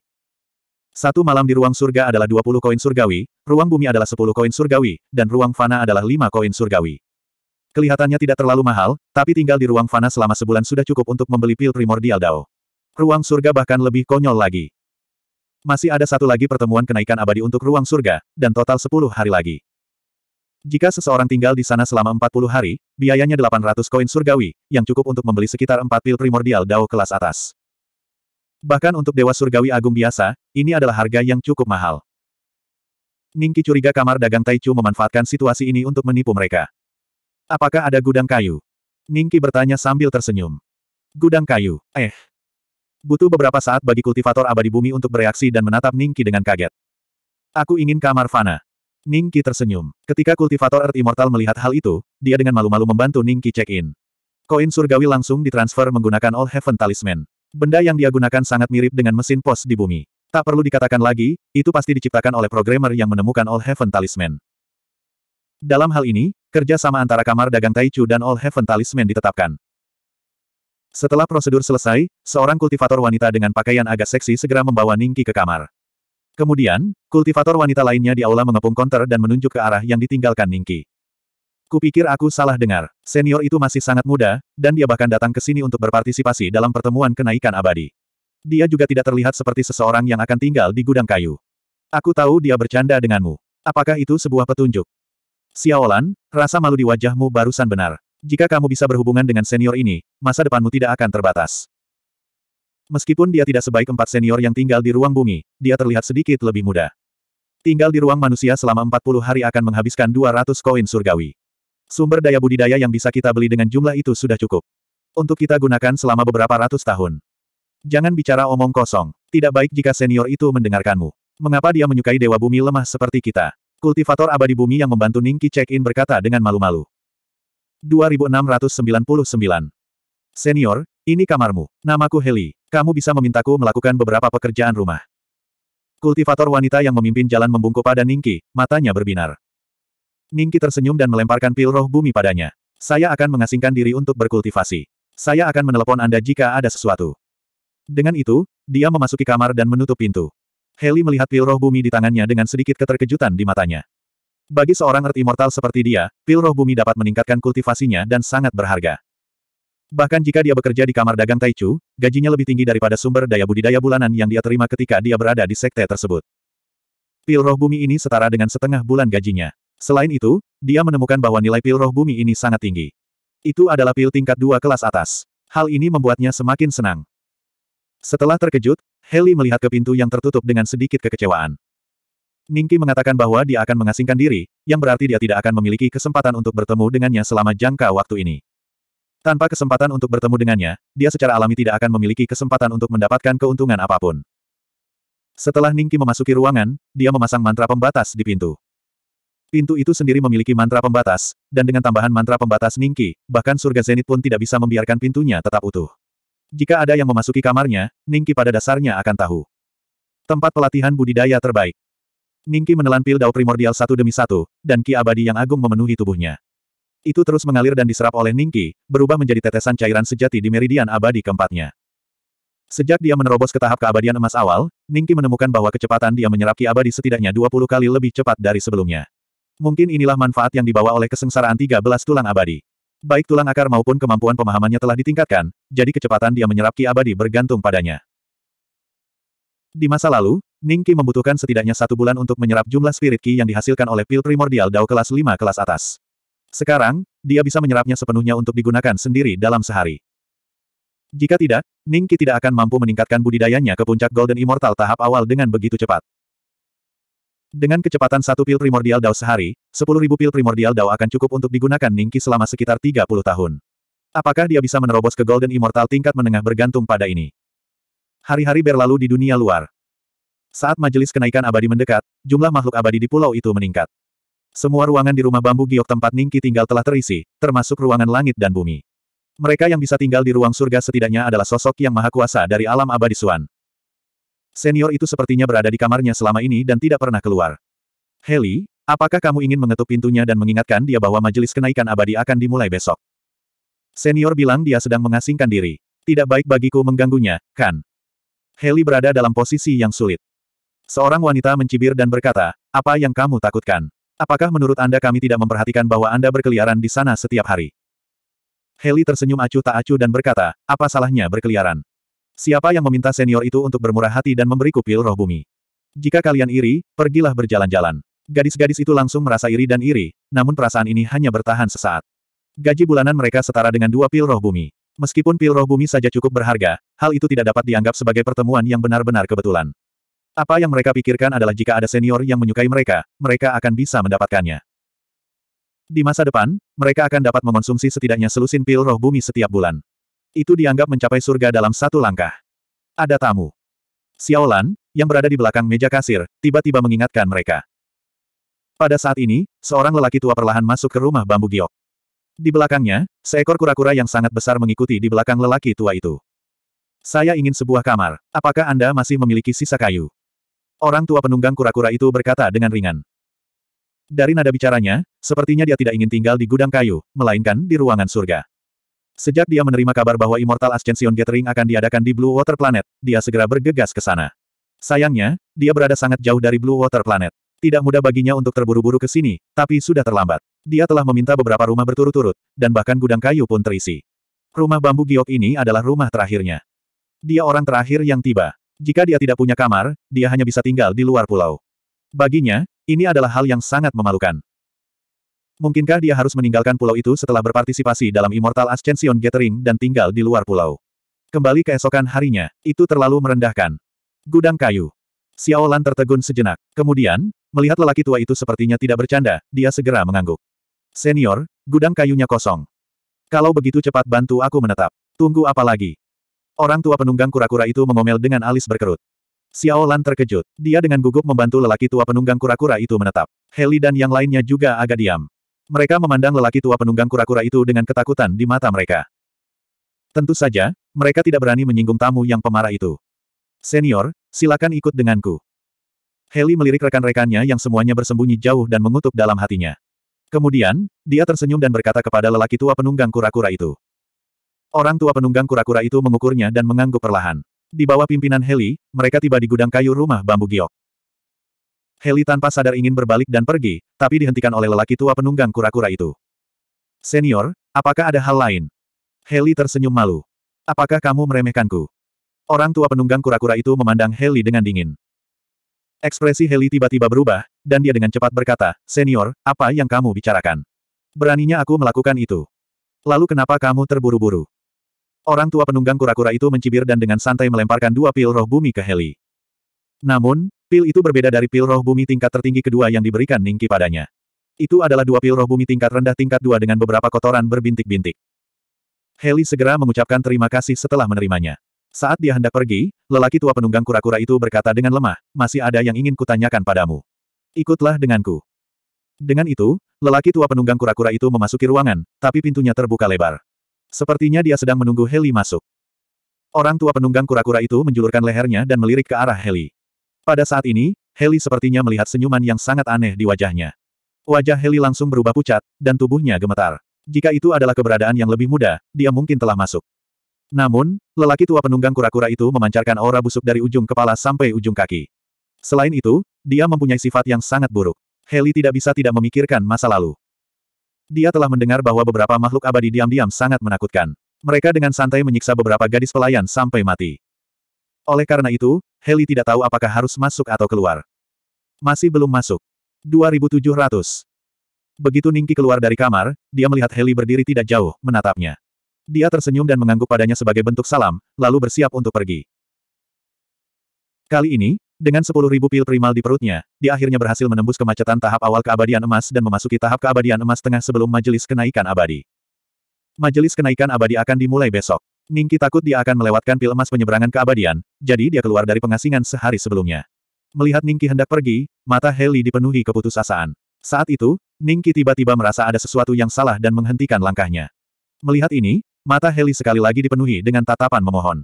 Satu malam di ruang surga adalah 20 koin surgawi, ruang bumi adalah 10 koin surgawi, dan ruang fana adalah 5 koin surgawi. Kelihatannya tidak terlalu mahal, tapi tinggal di ruang fana selama sebulan sudah cukup untuk membeli pil primordial Dao. Ruang surga bahkan lebih konyol lagi. Masih ada satu lagi pertemuan kenaikan abadi untuk ruang surga, dan total 10 hari lagi. Jika seseorang tinggal di sana selama 40 hari, biayanya 800 koin surgawi, yang cukup untuk membeli sekitar 4 pil primordial Dao kelas atas. Bahkan untuk Dewa Surgawi Agung biasa, ini adalah harga yang cukup mahal. Ningki curiga kamar dagang Taichu memanfaatkan situasi ini untuk menipu mereka. Apakah ada gudang kayu? Ningki bertanya sambil tersenyum. Gudang kayu, eh. Butuh beberapa saat bagi kultivator abadi bumi untuk bereaksi dan menatap Ningki dengan kaget. Aku ingin kamar Fana. Ningki tersenyum. Ketika kultivator Earth Immortal melihat hal itu, dia dengan malu-malu membantu Ningki check-in. Koin surgawi langsung ditransfer menggunakan All Heaven Talisman. Benda yang dia gunakan sangat mirip dengan mesin pos di bumi. Tak perlu dikatakan lagi, itu pasti diciptakan oleh programmer yang menemukan All Heaven Talisman. Dalam hal ini, kerja sama antara kamar dagang Taichu dan All Heaven Talisman ditetapkan. Setelah prosedur selesai, seorang kultivator wanita dengan pakaian agak seksi segera membawa Ningki ke kamar. Kemudian, kultivator wanita lainnya di aula mengepung konter dan menunjuk ke arah yang ditinggalkan Ningki. Kupikir aku salah dengar. Senior itu masih sangat muda, dan dia bahkan datang ke sini untuk berpartisipasi dalam pertemuan kenaikan abadi. Dia juga tidak terlihat seperti seseorang yang akan tinggal di gudang kayu. Aku tahu dia bercanda denganmu. Apakah itu sebuah petunjuk? Xiaolan, rasa malu di wajahmu barusan benar. Jika kamu bisa berhubungan dengan senior ini, masa depanmu tidak akan terbatas. Meskipun dia tidak sebaik empat senior yang tinggal di ruang bumi, dia terlihat sedikit lebih muda. Tinggal di ruang manusia selama 40 hari akan menghabiskan 200 koin surgawi. Sumber daya budidaya yang bisa kita beli dengan jumlah itu sudah cukup. Untuk kita gunakan selama beberapa ratus tahun. Jangan bicara omong kosong. Tidak baik jika senior itu mendengarkanmu. Mengapa dia menyukai dewa bumi lemah seperti kita? Kultivator abadi bumi yang membantu Ningki check-in berkata dengan malu-malu. 2699. Senior, ini kamarmu. Namaku Heli. Kamu bisa memintaku melakukan beberapa pekerjaan rumah. Kultivator wanita yang memimpin jalan membungkuk pada Ningki, matanya berbinar. Ningki tersenyum dan melemparkan pil roh bumi padanya. Saya akan mengasingkan diri untuk berkultivasi. Saya akan menelepon Anda jika ada sesuatu. Dengan itu, dia memasuki kamar dan menutup pintu. Heli melihat pil roh bumi di tangannya dengan sedikit keterkejutan di matanya. Bagi seorang Earth Immortal seperti dia, pil roh bumi dapat meningkatkan kultivasinya dan sangat berharga. Bahkan jika dia bekerja di kamar dagang Taichu, gajinya lebih tinggi daripada sumber daya budidaya bulanan yang dia terima ketika dia berada di sekte tersebut. Pil roh bumi ini setara dengan setengah bulan gajinya. Selain itu, dia menemukan bahwa nilai pil roh bumi ini sangat tinggi. Itu adalah pil tingkat dua kelas atas. Hal ini membuatnya semakin senang. Setelah terkejut, Heli melihat ke pintu yang tertutup dengan sedikit kekecewaan. Ningki mengatakan bahwa dia akan mengasingkan diri, yang berarti dia tidak akan memiliki kesempatan untuk bertemu dengannya selama jangka waktu ini. Tanpa kesempatan untuk bertemu dengannya, dia secara alami tidak akan memiliki kesempatan untuk mendapatkan keuntungan apapun. Setelah Ningki memasuki ruangan, dia memasang mantra pembatas di pintu. Pintu itu sendiri memiliki mantra pembatas, dan dengan tambahan mantra pembatas Ningki, bahkan surga zenit pun tidak bisa membiarkan pintunya tetap utuh. Jika ada yang memasuki kamarnya, Ningki pada dasarnya akan tahu. Tempat pelatihan budidaya terbaik. Ningki menelan pil dao primordial satu demi satu, dan ki abadi yang agung memenuhi tubuhnya. Itu terus mengalir dan diserap oleh Ningki, berubah menjadi tetesan cairan sejati di meridian abadi keempatnya. Sejak dia menerobos ke tahap keabadian emas awal, Ningki menemukan bahwa kecepatan dia menyerap ki abadi setidaknya 20 kali lebih cepat dari sebelumnya. Mungkin inilah manfaat yang dibawa oleh kesengsaraan 13 tulang abadi. Baik tulang akar maupun kemampuan pemahamannya telah ditingkatkan, jadi kecepatan dia menyerap ki abadi bergantung padanya. Di masa lalu, Ning Qi membutuhkan setidaknya satu bulan untuk menyerap jumlah spirit Ki yang dihasilkan oleh pil primordial Dao kelas 5 kelas atas. Sekarang, dia bisa menyerapnya sepenuhnya untuk digunakan sendiri dalam sehari. Jika tidak, Ning Qi tidak akan mampu meningkatkan budidayanya ke puncak Golden Immortal tahap awal dengan begitu cepat. Dengan kecepatan satu pil primordial dao sehari, 10.000 pil primordial dao akan cukup untuk digunakan Ningki selama sekitar 30 tahun. Apakah dia bisa menerobos ke Golden Immortal tingkat menengah bergantung pada ini? Hari-hari berlalu di dunia luar. Saat majelis kenaikan abadi mendekat, jumlah makhluk abadi di pulau itu meningkat. Semua ruangan di rumah bambu giok tempat Ningki tinggal telah terisi, termasuk ruangan langit dan bumi. Mereka yang bisa tinggal di ruang surga setidaknya adalah sosok yang maha kuasa dari alam abadi Suan. Senior itu sepertinya berada di kamarnya selama ini dan tidak pernah keluar. Heli, apakah kamu ingin mengetuk pintunya dan mengingatkan dia bahwa majelis kenaikan abadi akan dimulai besok? Senior bilang dia sedang mengasingkan diri. Tidak baik bagiku mengganggunya, kan? Heli berada dalam posisi yang sulit. Seorang wanita mencibir dan berkata, apa yang kamu takutkan? Apakah menurut Anda kami tidak memperhatikan bahwa Anda berkeliaran di sana setiap hari? Heli tersenyum acuh tak acuh dan berkata, apa salahnya berkeliaran? Siapa yang meminta senior itu untuk bermurah hati dan memberiku pil roh bumi? Jika kalian iri, pergilah berjalan-jalan. Gadis-gadis itu langsung merasa iri dan iri, namun perasaan ini hanya bertahan sesaat. Gaji bulanan mereka setara dengan dua pil roh bumi. Meskipun pil roh bumi saja cukup berharga, hal itu tidak dapat dianggap sebagai pertemuan yang benar-benar kebetulan. Apa yang mereka pikirkan adalah jika ada senior yang menyukai mereka, mereka akan bisa mendapatkannya. Di masa depan, mereka akan dapat mengonsumsi setidaknya selusin pil roh bumi setiap bulan. Itu dianggap mencapai surga dalam satu langkah. Ada tamu. Xiaolan, yang berada di belakang meja kasir, tiba-tiba mengingatkan mereka. Pada saat ini, seorang lelaki tua perlahan masuk ke rumah bambu giok. Di belakangnya, seekor kura-kura yang sangat besar mengikuti di belakang lelaki tua itu. Saya ingin sebuah kamar. Apakah Anda masih memiliki sisa kayu? Orang tua penunggang kura-kura itu berkata dengan ringan. Dari nada bicaranya, sepertinya dia tidak ingin tinggal di gudang kayu, melainkan di ruangan surga. Sejak dia menerima kabar bahwa Immortal Ascension Gathering akan diadakan di Blue Water Planet, dia segera bergegas ke sana. Sayangnya, dia berada sangat jauh dari Blue Water Planet. Tidak mudah baginya untuk terburu-buru ke sini, tapi sudah terlambat. Dia telah meminta beberapa rumah berturut-turut, dan bahkan gudang kayu pun terisi. Rumah bambu giok ini adalah rumah terakhirnya. Dia orang terakhir yang tiba. Jika dia tidak punya kamar, dia hanya bisa tinggal di luar pulau. Baginya, ini adalah hal yang sangat memalukan. Mungkinkah dia harus meninggalkan pulau itu setelah berpartisipasi dalam Immortal Ascension Gathering dan tinggal di luar pulau? Kembali keesokan harinya, itu terlalu merendahkan. Gudang kayu. Xiao tertegun sejenak. Kemudian, melihat lelaki tua itu sepertinya tidak bercanda, dia segera mengangguk. Senior, gudang kayunya kosong. Kalau begitu cepat bantu aku menetap. Tunggu apa lagi? Orang tua penunggang kura-kura itu mengomel dengan alis berkerut. Xiao terkejut. Dia dengan gugup membantu lelaki tua penunggang kura-kura itu menetap. Heli dan yang lainnya juga agak diam. Mereka memandang lelaki tua penunggang kura-kura itu dengan ketakutan di mata mereka. Tentu saja, mereka tidak berani menyinggung tamu yang pemarah itu. Senior, silakan ikut denganku. Heli melirik rekan-rekannya yang semuanya bersembunyi jauh dan mengutuk dalam hatinya. Kemudian, dia tersenyum dan berkata kepada lelaki tua penunggang kura-kura itu. Orang tua penunggang kura-kura itu mengukurnya dan mengangguk perlahan. Di bawah pimpinan Heli, mereka tiba di gudang kayu rumah bambu giok. Heli tanpa sadar ingin berbalik dan pergi, tapi dihentikan oleh lelaki tua penunggang kura-kura itu. Senior, apakah ada hal lain? Heli tersenyum malu. Apakah kamu meremehkanku? Orang tua penunggang kura-kura itu memandang Heli dengan dingin. Ekspresi Heli tiba-tiba berubah, dan dia dengan cepat berkata, Senior, apa yang kamu bicarakan? Beraninya aku melakukan itu. Lalu kenapa kamu terburu-buru? Orang tua penunggang kura-kura itu mencibir dan dengan santai melemparkan dua pil roh bumi ke Heli. Namun, Pil itu berbeda dari pil roh bumi tingkat tertinggi kedua yang diberikan Ningki padanya. Itu adalah dua pil roh bumi tingkat rendah tingkat dua dengan beberapa kotoran berbintik-bintik. Heli segera mengucapkan terima kasih setelah menerimanya. Saat dia hendak pergi, lelaki tua penunggang kura-kura itu berkata dengan lemah, masih ada yang ingin kutanyakan padamu. Ikutlah denganku. Dengan itu, lelaki tua penunggang kura-kura itu memasuki ruangan, tapi pintunya terbuka lebar. Sepertinya dia sedang menunggu Heli masuk. Orang tua penunggang kura-kura itu menjulurkan lehernya dan melirik ke arah Heli. Pada saat ini, Heli sepertinya melihat senyuman yang sangat aneh di wajahnya. Wajah Heli langsung berubah pucat, dan tubuhnya gemetar. Jika itu adalah keberadaan yang lebih muda, dia mungkin telah masuk. Namun, lelaki tua penunggang kura-kura itu memancarkan aura busuk dari ujung kepala sampai ujung kaki. Selain itu, dia mempunyai sifat yang sangat buruk. Heli tidak bisa tidak memikirkan masa lalu. Dia telah mendengar bahwa beberapa makhluk abadi diam-diam sangat menakutkan. Mereka dengan santai menyiksa beberapa gadis pelayan sampai mati. Oleh karena itu, Heli tidak tahu apakah harus masuk atau keluar. Masih belum masuk. 2700. Begitu Ningki keluar dari kamar, dia melihat Heli berdiri tidak jauh, menatapnya. Dia tersenyum dan mengangguk padanya sebagai bentuk salam, lalu bersiap untuk pergi. Kali ini, dengan 10.000 pil primal di perutnya, dia akhirnya berhasil menembus kemacetan tahap awal keabadian emas dan memasuki tahap keabadian emas tengah sebelum majelis kenaikan abadi. Majelis kenaikan abadi akan dimulai besok. Ningki takut dia akan melewatkan pil emas penyeberangan keabadian, jadi dia keluar dari pengasingan sehari sebelumnya. Melihat Ningki hendak pergi, mata Heli dipenuhi keputusasaan. Saat itu, Ningki tiba-tiba merasa ada sesuatu yang salah dan menghentikan langkahnya. Melihat ini, mata Heli sekali lagi dipenuhi dengan tatapan memohon.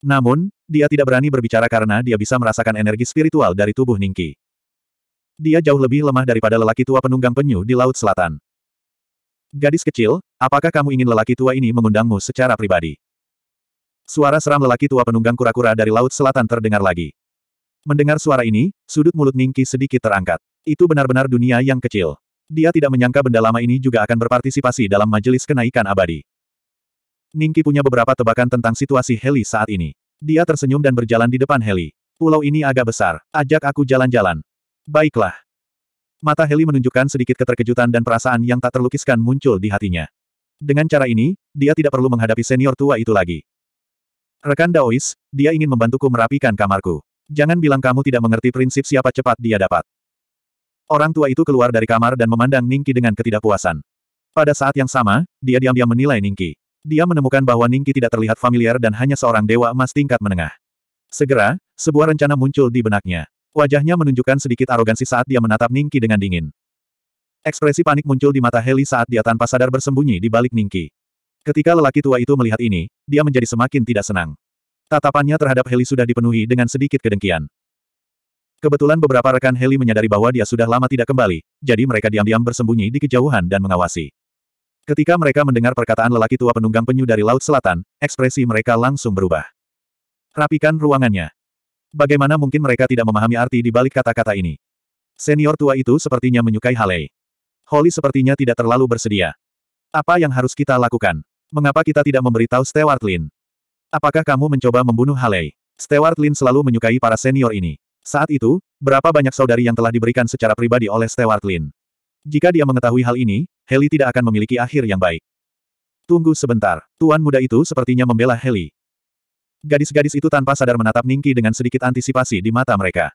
Namun, dia tidak berani berbicara karena dia bisa merasakan energi spiritual dari tubuh Ningki. Dia jauh lebih lemah daripada lelaki tua penunggang penyu di Laut Selatan. Gadis kecil, apakah kamu ingin lelaki tua ini mengundangmu secara pribadi? Suara seram lelaki tua penunggang kura-kura dari Laut Selatan terdengar lagi. Mendengar suara ini, sudut mulut Ningki sedikit terangkat. Itu benar-benar dunia yang kecil. Dia tidak menyangka benda lama ini juga akan berpartisipasi dalam majelis kenaikan abadi. Ningki punya beberapa tebakan tentang situasi Heli saat ini. Dia tersenyum dan berjalan di depan Heli. Pulau ini agak besar, ajak aku jalan-jalan. Baiklah. Mata Heli menunjukkan sedikit keterkejutan dan perasaan yang tak terlukiskan muncul di hatinya. Dengan cara ini, dia tidak perlu menghadapi senior tua itu lagi. Rekan Daois, dia ingin membantuku merapikan kamarku. Jangan bilang kamu tidak mengerti prinsip siapa cepat dia dapat. Orang tua itu keluar dari kamar dan memandang Ningki dengan ketidakpuasan. Pada saat yang sama, dia diam-diam menilai Ningki. Dia menemukan bahwa Ningki tidak terlihat familiar dan hanya seorang dewa emas tingkat menengah. Segera, sebuah rencana muncul di benaknya. Wajahnya menunjukkan sedikit arogansi saat dia menatap Ningki dengan dingin. Ekspresi panik muncul di mata Heli saat dia tanpa sadar bersembunyi di balik Ningki. Ketika lelaki tua itu melihat ini, dia menjadi semakin tidak senang. Tatapannya terhadap Heli sudah dipenuhi dengan sedikit kedengkian. Kebetulan beberapa rekan Heli menyadari bahwa dia sudah lama tidak kembali, jadi mereka diam-diam bersembunyi di kejauhan dan mengawasi. Ketika mereka mendengar perkataan lelaki tua penunggang penyu dari Laut Selatan, ekspresi mereka langsung berubah. Rapikan ruangannya. Bagaimana mungkin mereka tidak memahami arti di balik kata-kata ini? Senior tua itu sepertinya menyukai Halei. Holly sepertinya tidak terlalu bersedia. Apa yang harus kita lakukan? Mengapa kita tidak memberitahu Stewart Lin? Apakah kamu mencoba membunuh Haley? Stewart Lin selalu menyukai para senior ini. Saat itu, berapa banyak saudari yang telah diberikan secara pribadi oleh Stewart Lin? Jika dia mengetahui hal ini, Haley tidak akan memiliki akhir yang baik. Tunggu sebentar, tuan muda itu sepertinya membela Haley. Gadis-gadis itu tanpa sadar menatap Ningki dengan sedikit antisipasi di mata mereka.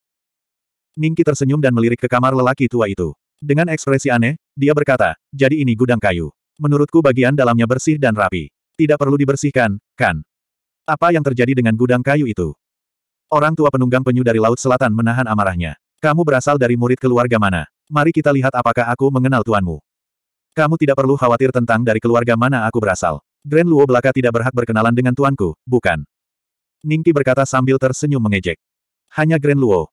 Ningki tersenyum dan melirik ke kamar lelaki tua itu. Dengan ekspresi aneh, dia berkata, jadi ini gudang kayu. Menurutku bagian dalamnya bersih dan rapi. Tidak perlu dibersihkan, kan? Apa yang terjadi dengan gudang kayu itu? Orang tua penunggang penyu dari Laut Selatan menahan amarahnya. Kamu berasal dari murid keluarga mana? Mari kita lihat apakah aku mengenal tuanmu. Kamu tidak perlu khawatir tentang dari keluarga mana aku berasal. Grand Luo Belaka tidak berhak berkenalan dengan tuanku, bukan? Ningki berkata sambil tersenyum mengejek. Hanya Grand Luo.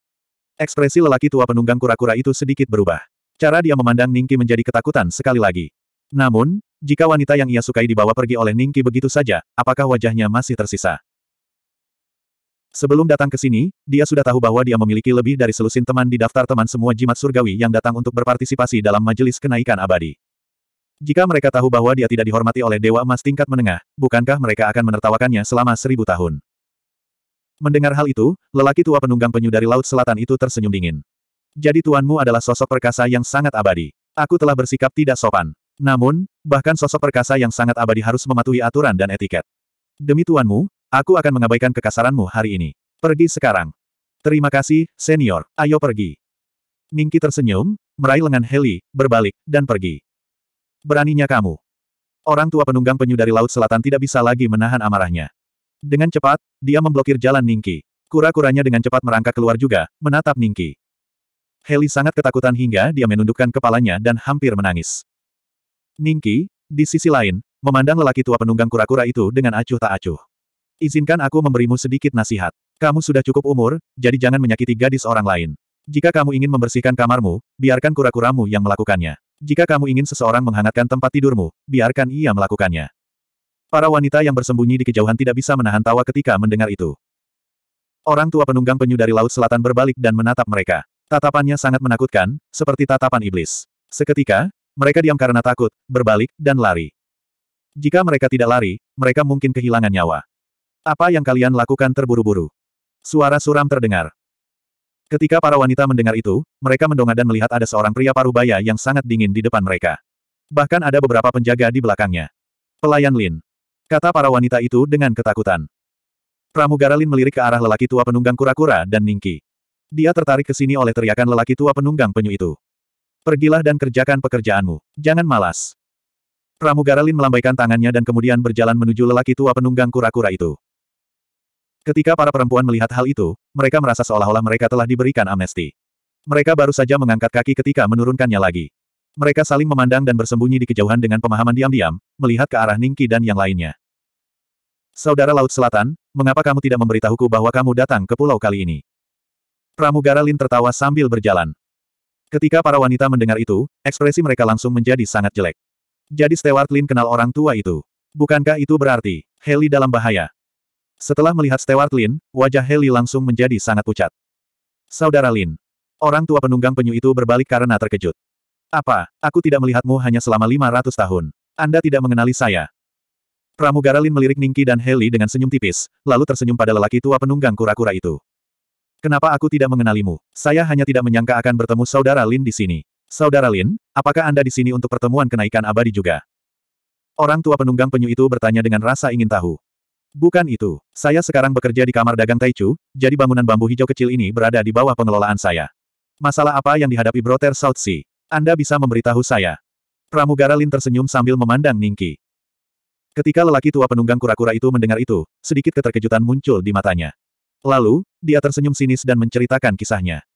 Ekspresi lelaki tua penunggang kura-kura itu sedikit berubah. Cara dia memandang Ningki menjadi ketakutan sekali lagi. Namun, jika wanita yang ia sukai dibawa pergi oleh Ningki begitu saja, apakah wajahnya masih tersisa? Sebelum datang ke sini, dia sudah tahu bahwa dia memiliki lebih dari selusin teman di daftar teman semua jimat surgawi yang datang untuk berpartisipasi dalam majelis kenaikan abadi. Jika mereka tahu bahwa dia tidak dihormati oleh Dewa Emas tingkat menengah, bukankah mereka akan menertawakannya selama seribu tahun? Mendengar hal itu, lelaki tua penunggang penyu dari Laut Selatan itu tersenyum dingin. Jadi tuanmu adalah sosok perkasa yang sangat abadi. Aku telah bersikap tidak sopan. Namun, bahkan sosok perkasa yang sangat abadi harus mematuhi aturan dan etiket. Demi tuanmu, aku akan mengabaikan kekasaranmu hari ini. Pergi sekarang. Terima kasih, senior. Ayo pergi. Ningki tersenyum, meraih lengan Heli, berbalik, dan pergi. Beraninya kamu. Orang tua penunggang penyu dari Laut Selatan tidak bisa lagi menahan amarahnya. Dengan cepat, dia memblokir jalan Ningki. Kura-kuranya dengan cepat merangkak keluar juga, menatap Ningki. Heli sangat ketakutan hingga dia menundukkan kepalanya dan hampir menangis. Ningki, di sisi lain, memandang lelaki tua penunggang kura-kura itu dengan acuh tak acuh. Izinkan aku memberimu sedikit nasihat. Kamu sudah cukup umur, jadi jangan menyakiti gadis orang lain. Jika kamu ingin membersihkan kamarmu, biarkan kura-kuramu yang melakukannya. Jika kamu ingin seseorang menghangatkan tempat tidurmu, biarkan ia melakukannya. Para wanita yang bersembunyi di kejauhan tidak bisa menahan tawa ketika mendengar itu. Orang tua penunggang penyu dari Laut Selatan berbalik dan menatap mereka. Tatapannya sangat menakutkan, seperti tatapan iblis. Seketika, mereka diam karena takut, berbalik, dan lari. Jika mereka tidak lari, mereka mungkin kehilangan nyawa. Apa yang kalian lakukan terburu-buru? Suara suram terdengar. Ketika para wanita mendengar itu, mereka mendongak dan melihat ada seorang pria parubaya yang sangat dingin di depan mereka. Bahkan ada beberapa penjaga di belakangnya. Pelayan Lin. Kata para wanita itu dengan ketakutan. Pramugara Lin melirik ke arah lelaki tua penunggang kura-kura dan Ningki. Dia tertarik ke sini oleh teriakan lelaki tua penunggang penyu itu. Pergilah dan kerjakan pekerjaanmu. Jangan malas. Pramugara Lin melambaikan tangannya dan kemudian berjalan menuju lelaki tua penunggang kura-kura itu. Ketika para perempuan melihat hal itu, mereka merasa seolah-olah mereka telah diberikan amnesti. Mereka baru saja mengangkat kaki ketika menurunkannya lagi. Mereka saling memandang dan bersembunyi di kejauhan dengan pemahaman diam-diam, melihat ke arah Ningki dan yang lainnya. Saudara Laut Selatan, mengapa kamu tidak memberitahuku bahwa kamu datang ke pulau kali ini? Pramugara Lin tertawa sambil berjalan. Ketika para wanita mendengar itu, ekspresi mereka langsung menjadi sangat jelek. Jadi Stewart Lin kenal orang tua itu. Bukankah itu berarti, Heli dalam bahaya? Setelah melihat Stewart Lin, wajah Heli langsung menjadi sangat pucat. Saudara Lin. Orang tua penunggang penyu itu berbalik karena terkejut. Apa, aku tidak melihatmu hanya selama 500 tahun. Anda tidak mengenali saya. Pramugara Lin melirik Ningki dan Heli dengan senyum tipis, lalu tersenyum pada lelaki tua penunggang kura-kura itu. Kenapa aku tidak mengenalimu? Saya hanya tidak menyangka akan bertemu Saudara Lin di sini. Saudara Lin, apakah Anda di sini untuk pertemuan kenaikan abadi juga? Orang tua penunggang penyu itu bertanya dengan rasa ingin tahu. Bukan itu. Saya sekarang bekerja di kamar dagang Taichu, jadi bangunan bambu hijau kecil ini berada di bawah pengelolaan saya. Masalah apa yang dihadapi Brother South Sea? Anda bisa memberitahu saya. Pramugara Lin tersenyum sambil memandang Ningki. Ketika lelaki tua penunggang kura-kura itu mendengar itu, sedikit keterkejutan muncul di matanya. Lalu, dia tersenyum sinis dan menceritakan kisahnya.